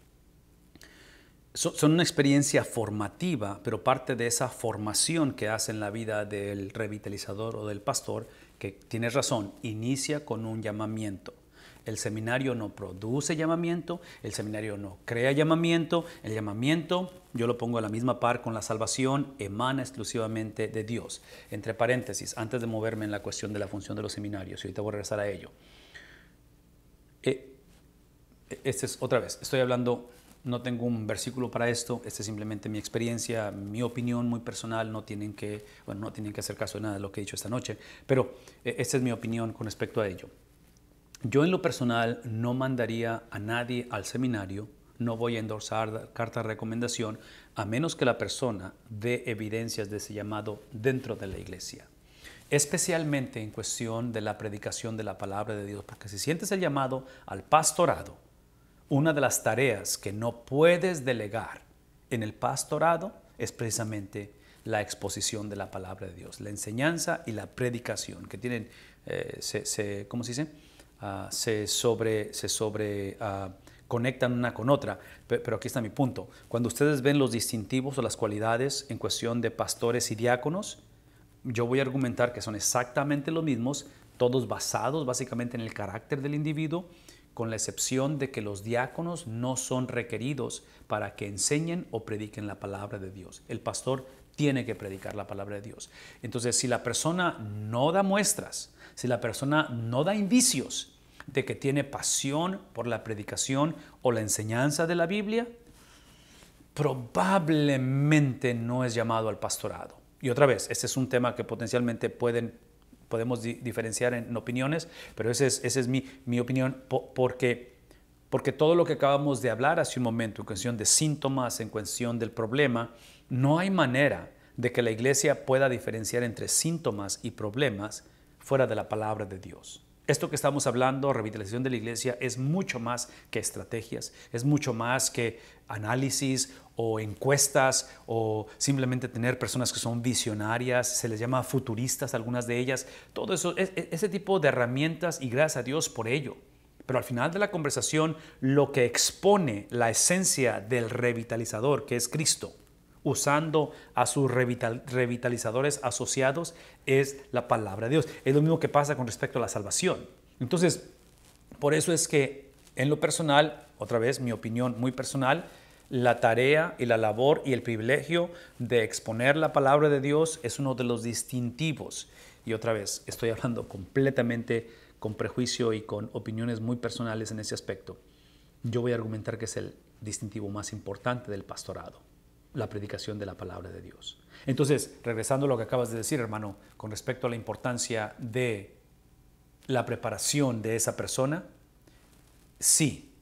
son una experiencia formativa, pero parte de esa formación que hace en la vida del revitalizador o del pastor, que tienes razón, inicia con un llamamiento. El seminario no produce llamamiento, el seminario no crea llamamiento, el llamamiento yo lo pongo a la misma par con la salvación, emana exclusivamente de Dios. Entre paréntesis, antes de moverme en la cuestión de la función de los seminarios, y ahorita voy a regresar a ello. Eh, este es otra vez, estoy hablando, no tengo un versículo para esto, este es simplemente mi experiencia, mi opinión muy personal, no tienen que, bueno, no tienen que hacer caso de nada de lo que he dicho esta noche, pero eh, esta es mi opinión con respecto a ello. Yo en lo personal no mandaría a nadie al seminario, no voy a endorsar carta de recomendación, a menos que la persona dé evidencias de ese llamado dentro de la iglesia. Especialmente en cuestión de la predicación de la palabra de Dios, porque si sientes el llamado al pastorado, una de las tareas que no puedes delegar en el pastorado es precisamente la exposición de la palabra de Dios, la enseñanza y la predicación, que tienen, eh, ¿cómo se dice? Ah, se sobre, se sobre ah, conectan una con otra. Pero aquí está mi punto. Cuando ustedes ven los distintivos o las cualidades en cuestión de pastores y diáconos, yo voy a argumentar que son exactamente los mismos, todos basados básicamente en el carácter del individuo, con la excepción de que los diáconos no son requeridos para que enseñen o prediquen la palabra de Dios. El pastor tiene que predicar la palabra de Dios. Entonces, si la persona no da muestras, si la persona no da indicios de que tiene pasión por la predicación o la enseñanza de la Biblia, probablemente no es llamado al pastorado. Y otra vez, este es un tema que potencialmente pueden, podemos diferenciar en, opiniones, pero esa es, mi, opinión porque, porque todo lo que acabamos de hablar hace un momento, en cuestión de síntomas, en cuestión del problema, no hay manera de que la iglesia pueda diferenciar entre síntomas y problemas fuera de la palabra de Dios. Esto que estamos hablando, revitalización de la iglesia, es mucho más que estrategias, es mucho más que análisis o encuestas o simplemente tener personas que son visionarias, se les llama futuristas algunas de ellas, todo eso, e-, e-, ese tipo de herramientas y gracias a Dios por ello. Pero al final de la conversación, lo que expone la esencia del revitalizador, que es Cristo, usando a sus revitalizadores asociados es la palabra de Dios. Es lo mismo que pasa con respecto a la salvación. Entonces, por eso es que en lo personal, otra vez mi opinión muy personal, la tarea y la labor y el privilegio de exponer la palabra de Dios es uno de los distintivos. Y otra vez, estoy hablando completamente con prejuicio y con opiniones muy personales en ese aspecto. Yo voy a argumentar que es el distintivo más importante del pastorado la predicación de la palabra de Dios. Entonces, regresando a lo que acabas de decir, hermano, con respecto a la importancia de la preparación de esa persona, sí,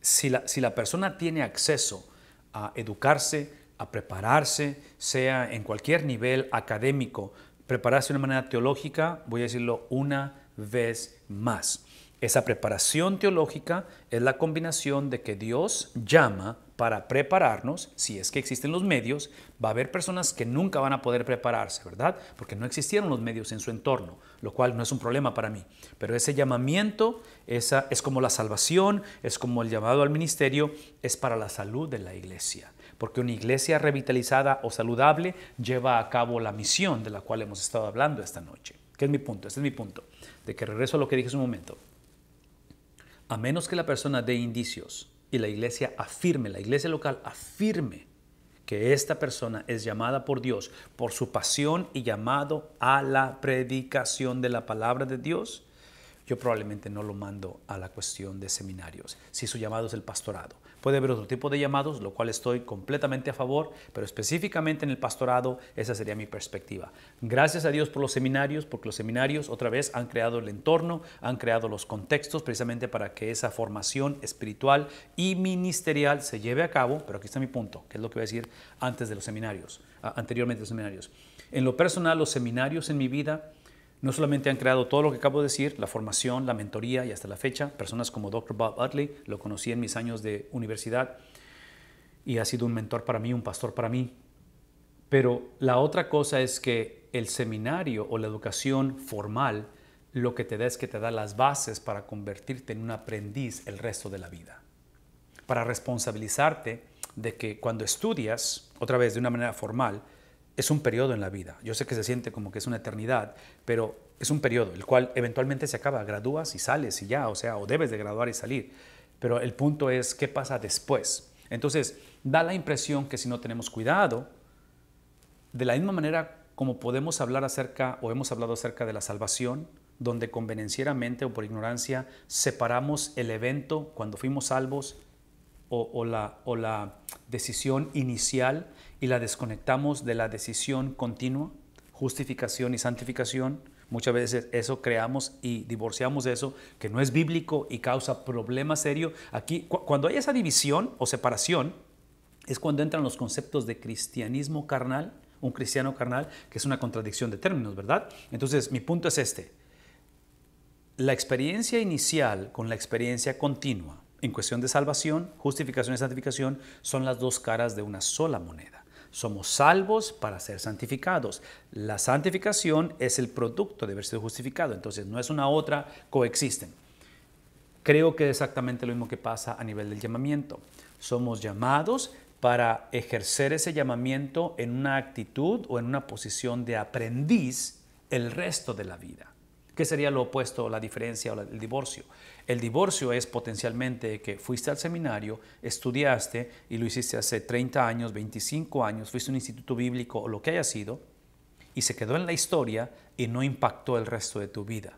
si la, persona tiene acceso a educarse, a prepararse, sea en cualquier nivel académico, prepararse de una manera teológica, voy a decirlo una vez más. Esa preparación teológica es la combinación de que Dios llama para prepararnos, si es que existen los medios, va a haber personas que nunca van a poder prepararse, ¿verdad? Porque no existieron los medios en su entorno, lo cual no es un problema para mí. Pero ese llamamiento esa, es como la salvación, es como el llamado al ministerio, es para la salud de la iglesia. Porque una iglesia revitalizada o saludable lleva a cabo la misión de la cual hemos estado hablando esta noche. ¿Qué es mi punto? Este es mi punto. De que regreso a lo que dije hace un momento. A menos que la persona dé indicios y la iglesia afirme, la iglesia local afirme que esta persona es llamada por Dios por su pasión y llamado a la predicación de la palabra de Dios, yo probablemente no lo mando a la cuestión de seminarios, si su llamado es el pastorado. Puede haber otro tipo de llamados, lo cual estoy completamente a favor, pero específicamente en el pastorado esa sería mi perspectiva. Gracias a Dios por los seminarios, porque los seminarios otra vez han creado el entorno, han creado los contextos precisamente para que esa formación espiritual y ministerial se lleve a cabo, pero aquí está mi punto, que es lo que voy a decir antes de los seminarios, anteriormente de los seminarios. En lo personal, los seminarios en mi vida no solamente han creado todo lo que acabo de decir, la formación, la mentoría y hasta la fecha, personas como Dr. Bob Utley, lo conocí en mis años de universidad y ha sido un mentor para mí, un pastor para mí. Pero la otra cosa es que el seminario o la educación formal lo que te da es que te da las bases para convertirte en un aprendiz el resto de la vida, para responsabilizarte de que cuando estudias, otra vez de una manera formal, es un periodo en la vida. Yo sé que se siente como que es una eternidad, pero es un periodo, el cual eventualmente se acaba, gradúas y sales y ya, o sea, o debes de graduar y salir. Pero el punto es qué pasa después. Entonces, da la impresión que si no tenemos cuidado, de la misma manera como podemos hablar acerca o hemos hablado acerca de la salvación, donde convenencieramente o por ignorancia separamos el evento cuando fuimos salvos o, la, o la decisión inicial y la desconectamos de la decisión continua, justificación y santificación, muchas veces eso creamos y divorciamos de eso, que no es bíblico y causa problema serio. Aquí, cuando hay esa división o separación, es cuando entran los conceptos de cristianismo carnal, un cristiano carnal, que es una contradicción de términos, ¿verdad? Entonces, mi punto es este. La experiencia inicial con la experiencia continua en cuestión de salvación, justificación y santificación son las dos caras de una sola moneda. Somos salvos para ser santificados. La santificación es el producto de haber sido justificado, entonces no es una otra, coexisten. Creo que es exactamente lo mismo que pasa a nivel del llamamiento. Somos llamados para ejercer ese llamamiento en una actitud o en una posición de aprendiz el resto de la vida. ¿Qué sería lo opuesto, la diferencia o el divorcio? El divorcio es potencialmente que fuiste al seminario, estudiaste y lo hiciste hace 30 años, 25 años, fuiste a un instituto bíblico o lo que haya sido, y se quedó en la historia y no impactó el resto de tu vida.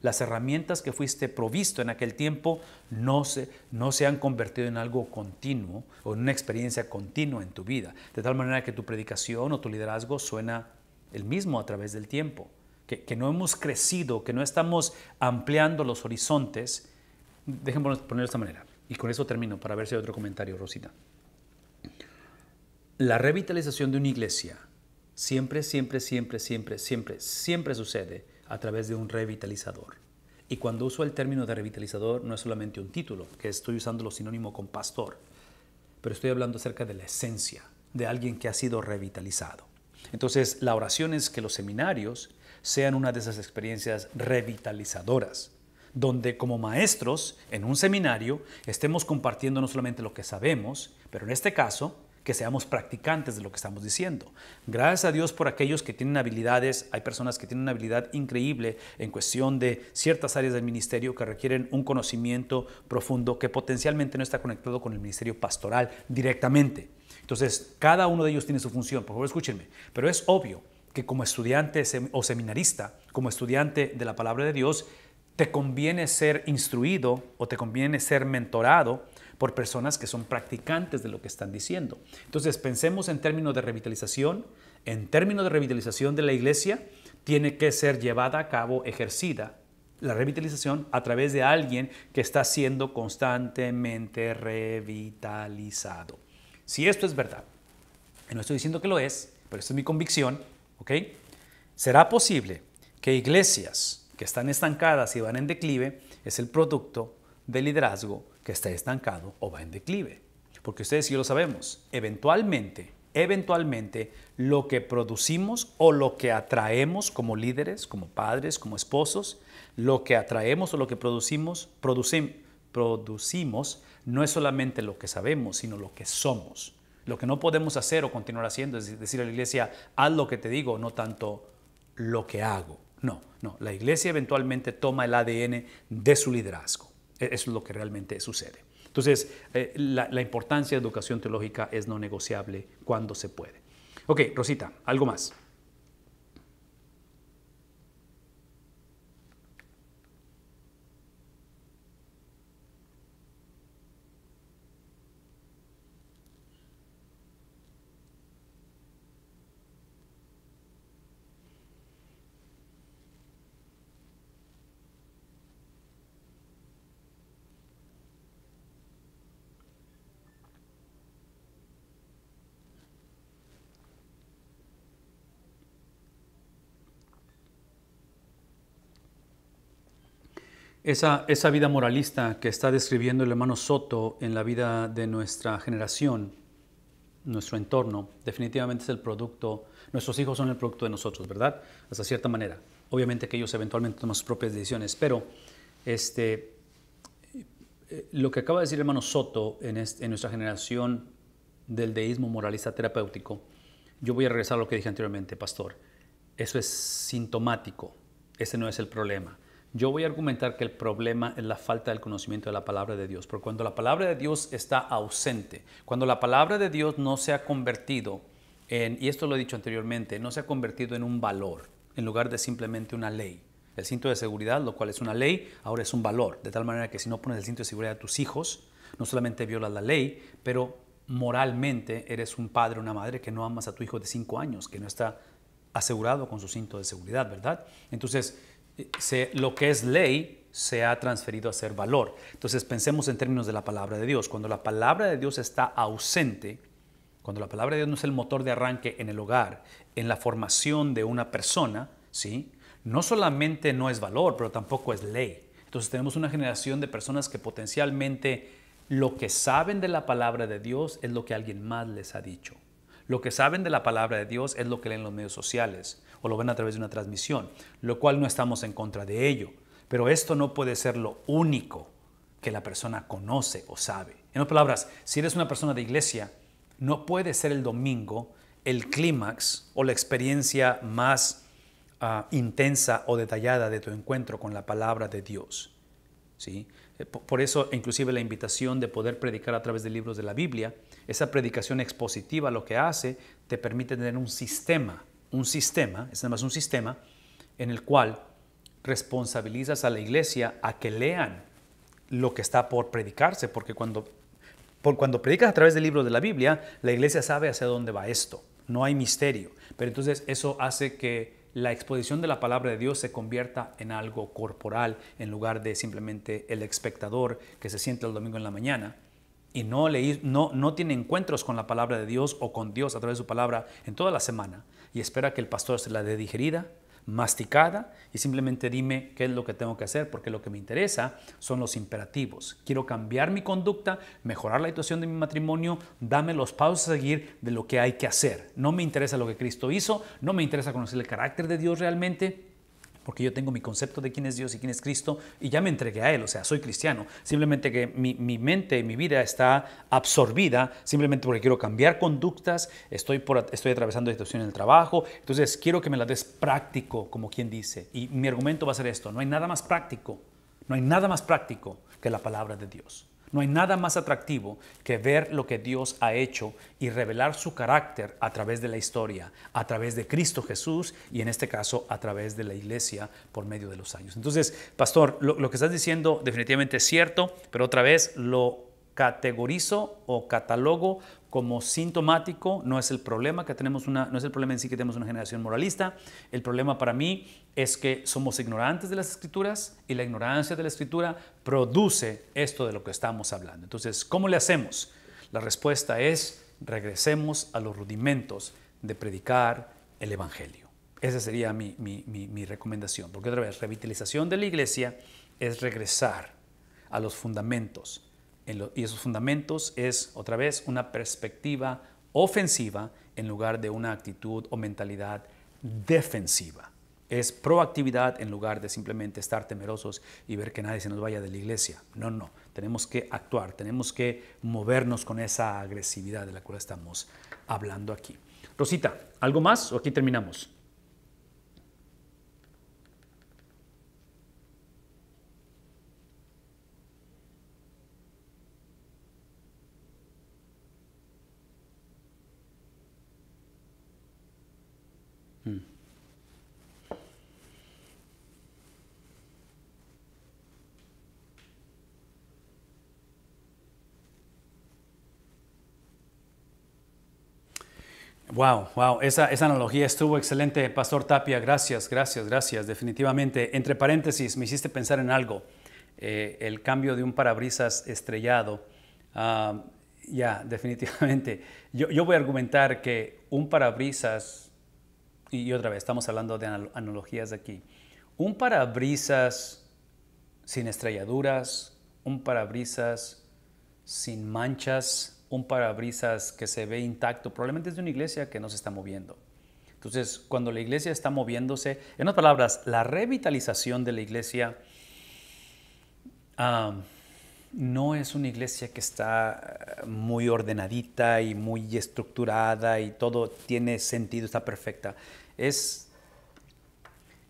Las herramientas que fuiste provisto en aquel tiempo no se, no se han convertido en algo continuo o en una experiencia continua en tu vida, de tal manera que tu predicación o tu liderazgo suena el mismo a través del tiempo, que, que no hemos crecido, que no estamos ampliando los horizontes Déjenme ponerlo de esta manera. Y con eso termino para ver si hay otro comentario, Rosita. La revitalización de una iglesia siempre, siempre, siempre, siempre, siempre, siempre sucede a través de un revitalizador. Y cuando uso el término de revitalizador no es solamente un título, que estoy usando lo sinónimo con pastor, pero estoy hablando acerca de la esencia de alguien que ha sido revitalizado. Entonces, la oración es que los seminarios sean una de esas experiencias revitalizadoras donde como maestros en un seminario estemos compartiendo no solamente lo que sabemos, pero en este caso que seamos practicantes de lo que estamos diciendo. Gracias a Dios por aquellos que tienen habilidades, hay personas que tienen una habilidad increíble en cuestión de ciertas áreas del ministerio que requieren un conocimiento profundo que potencialmente no está conectado con el ministerio pastoral directamente. Entonces, cada uno de ellos tiene su función, por favor escúchenme, pero es obvio que como estudiante o seminarista, como estudiante de la palabra de Dios, te conviene ser instruido o te conviene ser mentorado por personas que son practicantes de lo que están diciendo. Entonces, pensemos en términos de revitalización. En términos de revitalización de la iglesia, tiene que ser llevada a cabo, ejercida, la revitalización a través de alguien que está siendo constantemente revitalizado. Si esto es verdad, y no estoy diciendo que lo es, pero esta es mi convicción, ¿ok? ¿Será posible que iglesias, que están estancadas y van en declive es el producto del liderazgo que está estancado o va en declive. Porque ustedes y yo lo sabemos, eventualmente, eventualmente lo que producimos o lo que atraemos como líderes, como padres, como esposos, lo que atraemos o lo que producimos, producimos no es solamente lo que sabemos, sino lo que somos. Lo que no podemos hacer o continuar haciendo es decir a la iglesia, haz lo que te digo, no tanto lo que hago. No, no, la iglesia eventualmente toma el ADN de su liderazgo. E, eso es lo que realmente sucede. Entonces, eh, la, la, importancia de educación teológica es no negociable cuando se puede. Ok, Rosita, algo más. Esa, esa vida moralista que está describiendo el hermano Soto en la vida de nuestra generación, nuestro entorno, definitivamente es el producto, nuestros hijos son el producto de nosotros, ¿verdad? Hasta cierta manera. Obviamente que ellos eventualmente toman sus propias decisiones, pero este, eh, lo que acaba de decir el hermano Soto en, en nuestra generación del deísmo moralista terapéutico, yo voy a regresar a lo que dije anteriormente, pastor. Eso es sintomático, ese no es el problema. Yo voy a argumentar que el problema es la falta del conocimiento de la palabra de Dios, porque cuando la palabra de Dios está ausente, cuando la palabra de Dios no se ha convertido en, y esto lo he dicho anteriormente, no se ha convertido en un valor, en lugar de simplemente una ley. El cinto de seguridad, lo cual es una ley, ahora es un valor, de tal manera que si no pones el cinto de seguridad a tus hijos, no solamente violas la ley, pero moralmente eres un padre o una madre que no amas a tu hijo de cinco años, que no está asegurado con su cinto de seguridad, ¿verdad? Entonces, lo que es ley se ha transferido a ser valor. Entonces pensemos en términos de la palabra de Dios. Cuando la palabra de Dios está ausente, cuando la palabra de Dios no es el motor de arranque en el hogar, en la formación de una persona, ¿sí? no solamente no es valor, pero tampoco es ley. Entonces tenemos una generación de personas que potencialmente lo que saben de la palabra de Dios es lo que alguien más les ha dicho. Lo que saben de la palabra de Dios es lo que leen los medios sociales lo ven a través de una transmisión, lo cual no estamos en contra de ello. Pero esto no puede ser lo único que la persona conoce o sabe. En otras palabras, si eres una persona de iglesia, no puede ser el domingo el clímax o la experiencia más ah, intensa o detallada de tu encuentro con la palabra de Dios. ¿sí? Eh, por eso, inclusive la invitación de poder predicar a través de libros de la Biblia, esa predicación expositiva lo que hace, te permite tener un sistema un sistema, es nada más un sistema, en el cual responsabilizas a la iglesia a que lean lo que está por predicarse, porque cuando, cuando predicas a través del libro de la Biblia, la iglesia sabe hacia dónde va esto, no hay misterio, pero entonces eso hace que la exposición de la palabra de Dios se convierta en algo corporal en lugar de simplemente el espectador que se siente el domingo en la mañana y no, no tiene encuentros con la palabra de Dios o con Dios a través de su palabra en toda la semana, y espera que el pastor se la dé digerida, masticada y simplemente dime qué es lo que tengo que hacer porque lo que me interesa son los imperativos. Quiero cambiar mi conducta, mejorar la situación de mi matrimonio, dame los pasos a seguir de lo que hay que hacer. No me interesa lo que Cristo hizo, no me interesa conocer el carácter de Dios realmente, porque yo tengo mi concepto de quién es Dios y quién es Cristo y ya me entregué a Él, o sea, soy cristiano. Simplemente que mi, mi mente, mi vida está absorbida simplemente porque quiero cambiar conductas, estoy, estoy atravesando situaciones en el trabajo, entonces quiero que me la des práctico, como quien dice. Y mi argumento va a ser esto, no hay nada más práctico, no hay nada más práctico que la palabra de Dios. No hay nada más atractivo que ver lo que Dios ha hecho y revelar su carácter a través de la historia, a través de Cristo Jesús y en este caso a través de la iglesia por medio de los años. Entonces, pastor, lo, que estás diciendo definitivamente es cierto, pero otra vez lo categorizo o catalogo como sintomático, no es el problema que tenemos una, no es el problema en sí que tenemos una generación moralista. El problema para mí es que somos ignorantes de las escrituras y la ignorancia de la escritura produce esto de lo que estamos hablando. Entonces, ¿cómo le hacemos? La respuesta es regresemos a los rudimentos de predicar el Evangelio. Esa sería mi, mi recomendación, porque otra vez, revitalización de la iglesia es regresar a los fundamentos y esos fundamentos es otra vez una perspectiva ofensiva en lugar de una actitud o mentalidad defensiva. Es proactividad en lugar de simplemente estar temerosos y ver que nadie se nos vaya de la iglesia. No, no, tenemos que actuar, tenemos que movernos con esa agresividad de la cual estamos hablando aquí. Rosita, ¿algo más o aquí terminamos? Wow, wow, esa, analogía estuvo excelente, Pastor Tapia. Gracias, gracias, gracias. Definitivamente, entre paréntesis, me hiciste pensar en algo. Eh, el cambio de un parabrisas estrellado. Ah, ya, definitivamente. Yo, voy a argumentar que un parabrisas, y, otra vez, estamos hablando de analogías aquí. Un parabrisas sin estrelladuras, un parabrisas sin manchas, un parabrisas que se ve intacto, probablemente es de una iglesia que no se está moviendo. Entonces, cuando la iglesia está moviéndose, en otras palabras, la revitalización de la iglesia no es una iglesia que está eh, muy ordenadita y muy estructurada y todo tiene sentido, está perfecta. Es,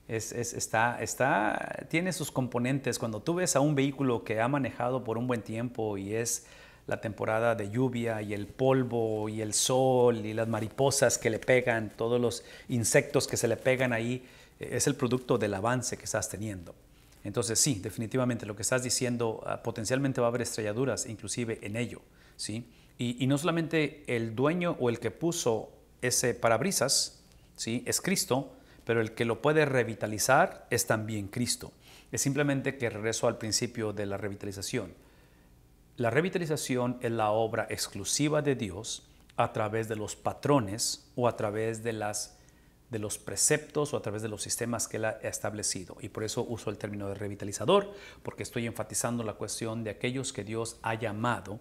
es, es, está, está, tiene sus componentes. Cuando tú ves a un vehículo que ha manejado por un buen tiempo y es la temporada de lluvia y el polvo y el sol y las mariposas que le pegan, todos los insectos que se le pegan ahí, eh, es el producto del avance que estás teniendo. Entonces sí, definitivamente lo que estás diciendo ah, potencialmente va a haber estrelladuras, inclusive en ello, ¿sí? Y, y, no solamente el dueño o el que puso ese parabrisas, ¿sí? Es Cristo, pero el que lo puede revitalizar es también Cristo. Es simplemente que regreso al principio de la revitalización. La revitalización es la obra exclusiva de Dios a través de los patrones o a través de, las, de los preceptos o a través de los sistemas que Él ha establecido. Y por eso uso el término de revitalizador, porque estoy enfatizando la cuestión de aquellos que Dios ha llamado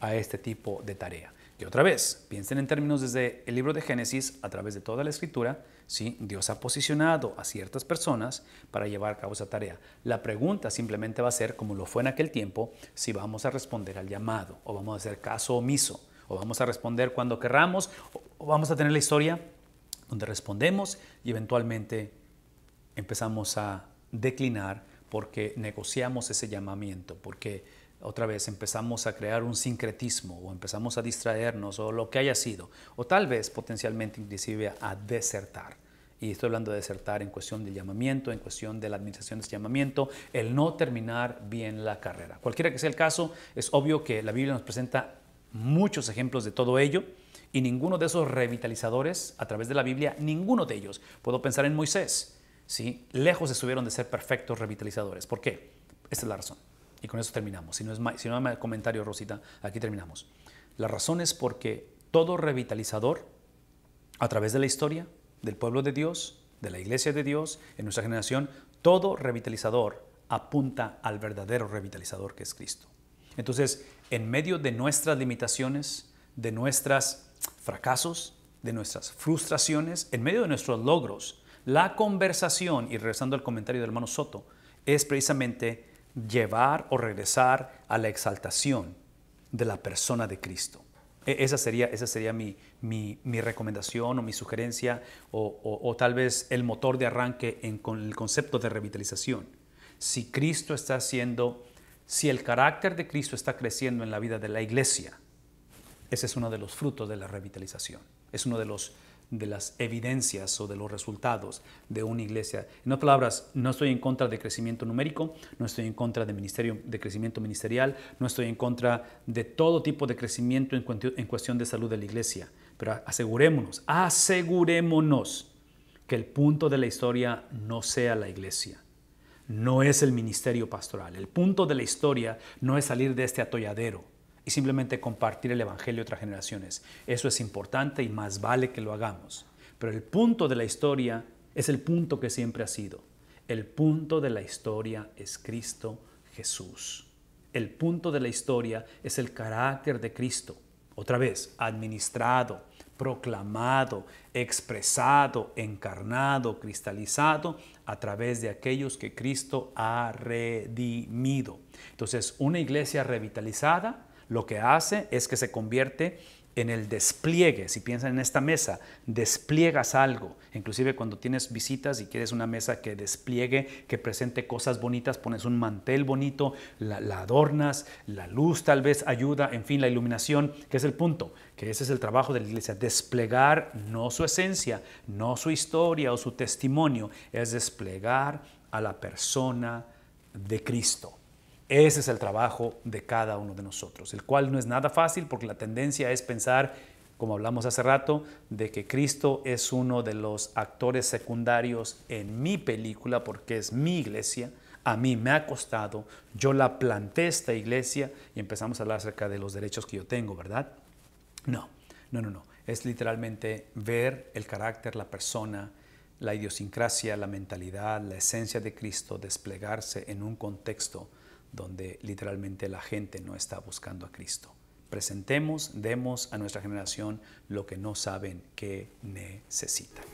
a este tipo de tarea. Y otra vez, piensen en términos desde el libro de Génesis, a través de toda la escritura, si Dios ha posicionado a ciertas personas para llevar a cabo esa tarea. La pregunta simplemente va a ser, como lo fue en aquel tiempo, si vamos a responder al llamado, o vamos a hacer caso omiso, o vamos a responder cuando querramos, o vamos a tener la historia donde respondemos y eventualmente empezamos a declinar porque negociamos ese llamamiento, porque otra vez empezamos a crear un sincretismo o empezamos a distraernos o lo que haya sido, o tal vez potencialmente inclusive a desertar. Y estoy hablando de desertar en cuestión del llamamiento, en cuestión de la administración de ese llamamiento, el no terminar bien la carrera. Cualquiera que sea el caso, es obvio que la Biblia nos presenta muchos ejemplos de todo ello y ninguno de esos revitalizadores a través de la Biblia, ninguno de ellos, puedo pensar en Moisés, ¿sí? lejos estuvieron de ser perfectos revitalizadores. ¿Por qué? Esta es la razón. Y con eso terminamos. Si no, es más, si comentario, Rosita, aquí terminamos. La razón es porque todo revitalizador, a través de la historia, del pueblo de Dios, de la iglesia de Dios, en nuestra generación, todo revitalizador apunta al verdadero revitalizador que es Cristo. Entonces, en medio de nuestras limitaciones, de nuestros fracasos, de nuestras frustraciones, en medio de nuestros logros, la conversación, y regresando al comentario del hermano Soto, es precisamente llevar o regresar a la exaltación de la persona de Cristo. E-, esa sería, esa sería mi, recomendación o mi sugerencia o, tal vez el motor de arranque en, el concepto de revitalización. Si Cristo está haciendo, si el carácter de Cristo está creciendo en la vida de la iglesia, ese es uno de los frutos de la revitalización. Es uno de los de las evidencias o de los resultados de una iglesia. En otras palabras, no estoy en contra de crecimiento numérico, no estoy en contra de, ministerio, de crecimiento ministerial, no estoy en contra de todo tipo de crecimiento en cuestión de salud de la iglesia, pero asegurémonos, asegurémonos que el punto de la historia no sea la iglesia, no es el ministerio pastoral, el punto de la historia no es salir de este atolladero, y simplemente compartir el Evangelio a otras generaciones. Eso es importante y más vale que lo hagamos. Pero el punto de la historia es el punto que siempre ha sido. El punto de la historia es Cristo Jesús. El punto de la historia es el carácter de Cristo. Otra vez, administrado, proclamado, expresado, encarnado, cristalizado a través de aquellos que Cristo ha redimido. Entonces, una iglesia revitalizada lo que hace es que se convierte en el despliegue, si piensan en esta mesa, despliegas algo, inclusive cuando tienes visitas y quieres una mesa que despliegue, que presente cosas bonitas, pones un mantel bonito, la, la, adornas, la luz tal vez ayuda, en fin, la iluminación, que es el punto, que ese es el trabajo de la iglesia, desplegar no su esencia, no su historia o su testimonio, es desplegar a la persona de Cristo. Ese es el trabajo de cada uno de nosotros, el cual no es nada fácil porque la tendencia es pensar, como hablamos hace rato, de que Cristo es uno de los actores secundarios en mi película porque es mi iglesia, a mí me ha costado, yo la planté esta iglesia y empezamos a hablar acerca de los derechos que yo tengo, ¿verdad? No, no, no, no. Es literalmente ver el carácter, la persona, la idiosincrasia, la mentalidad, la esencia de Cristo desplegarse en un contexto donde literalmente la gente no está buscando a Cristo. Presentemos, demos a nuestra generación lo que no saben que necesitan.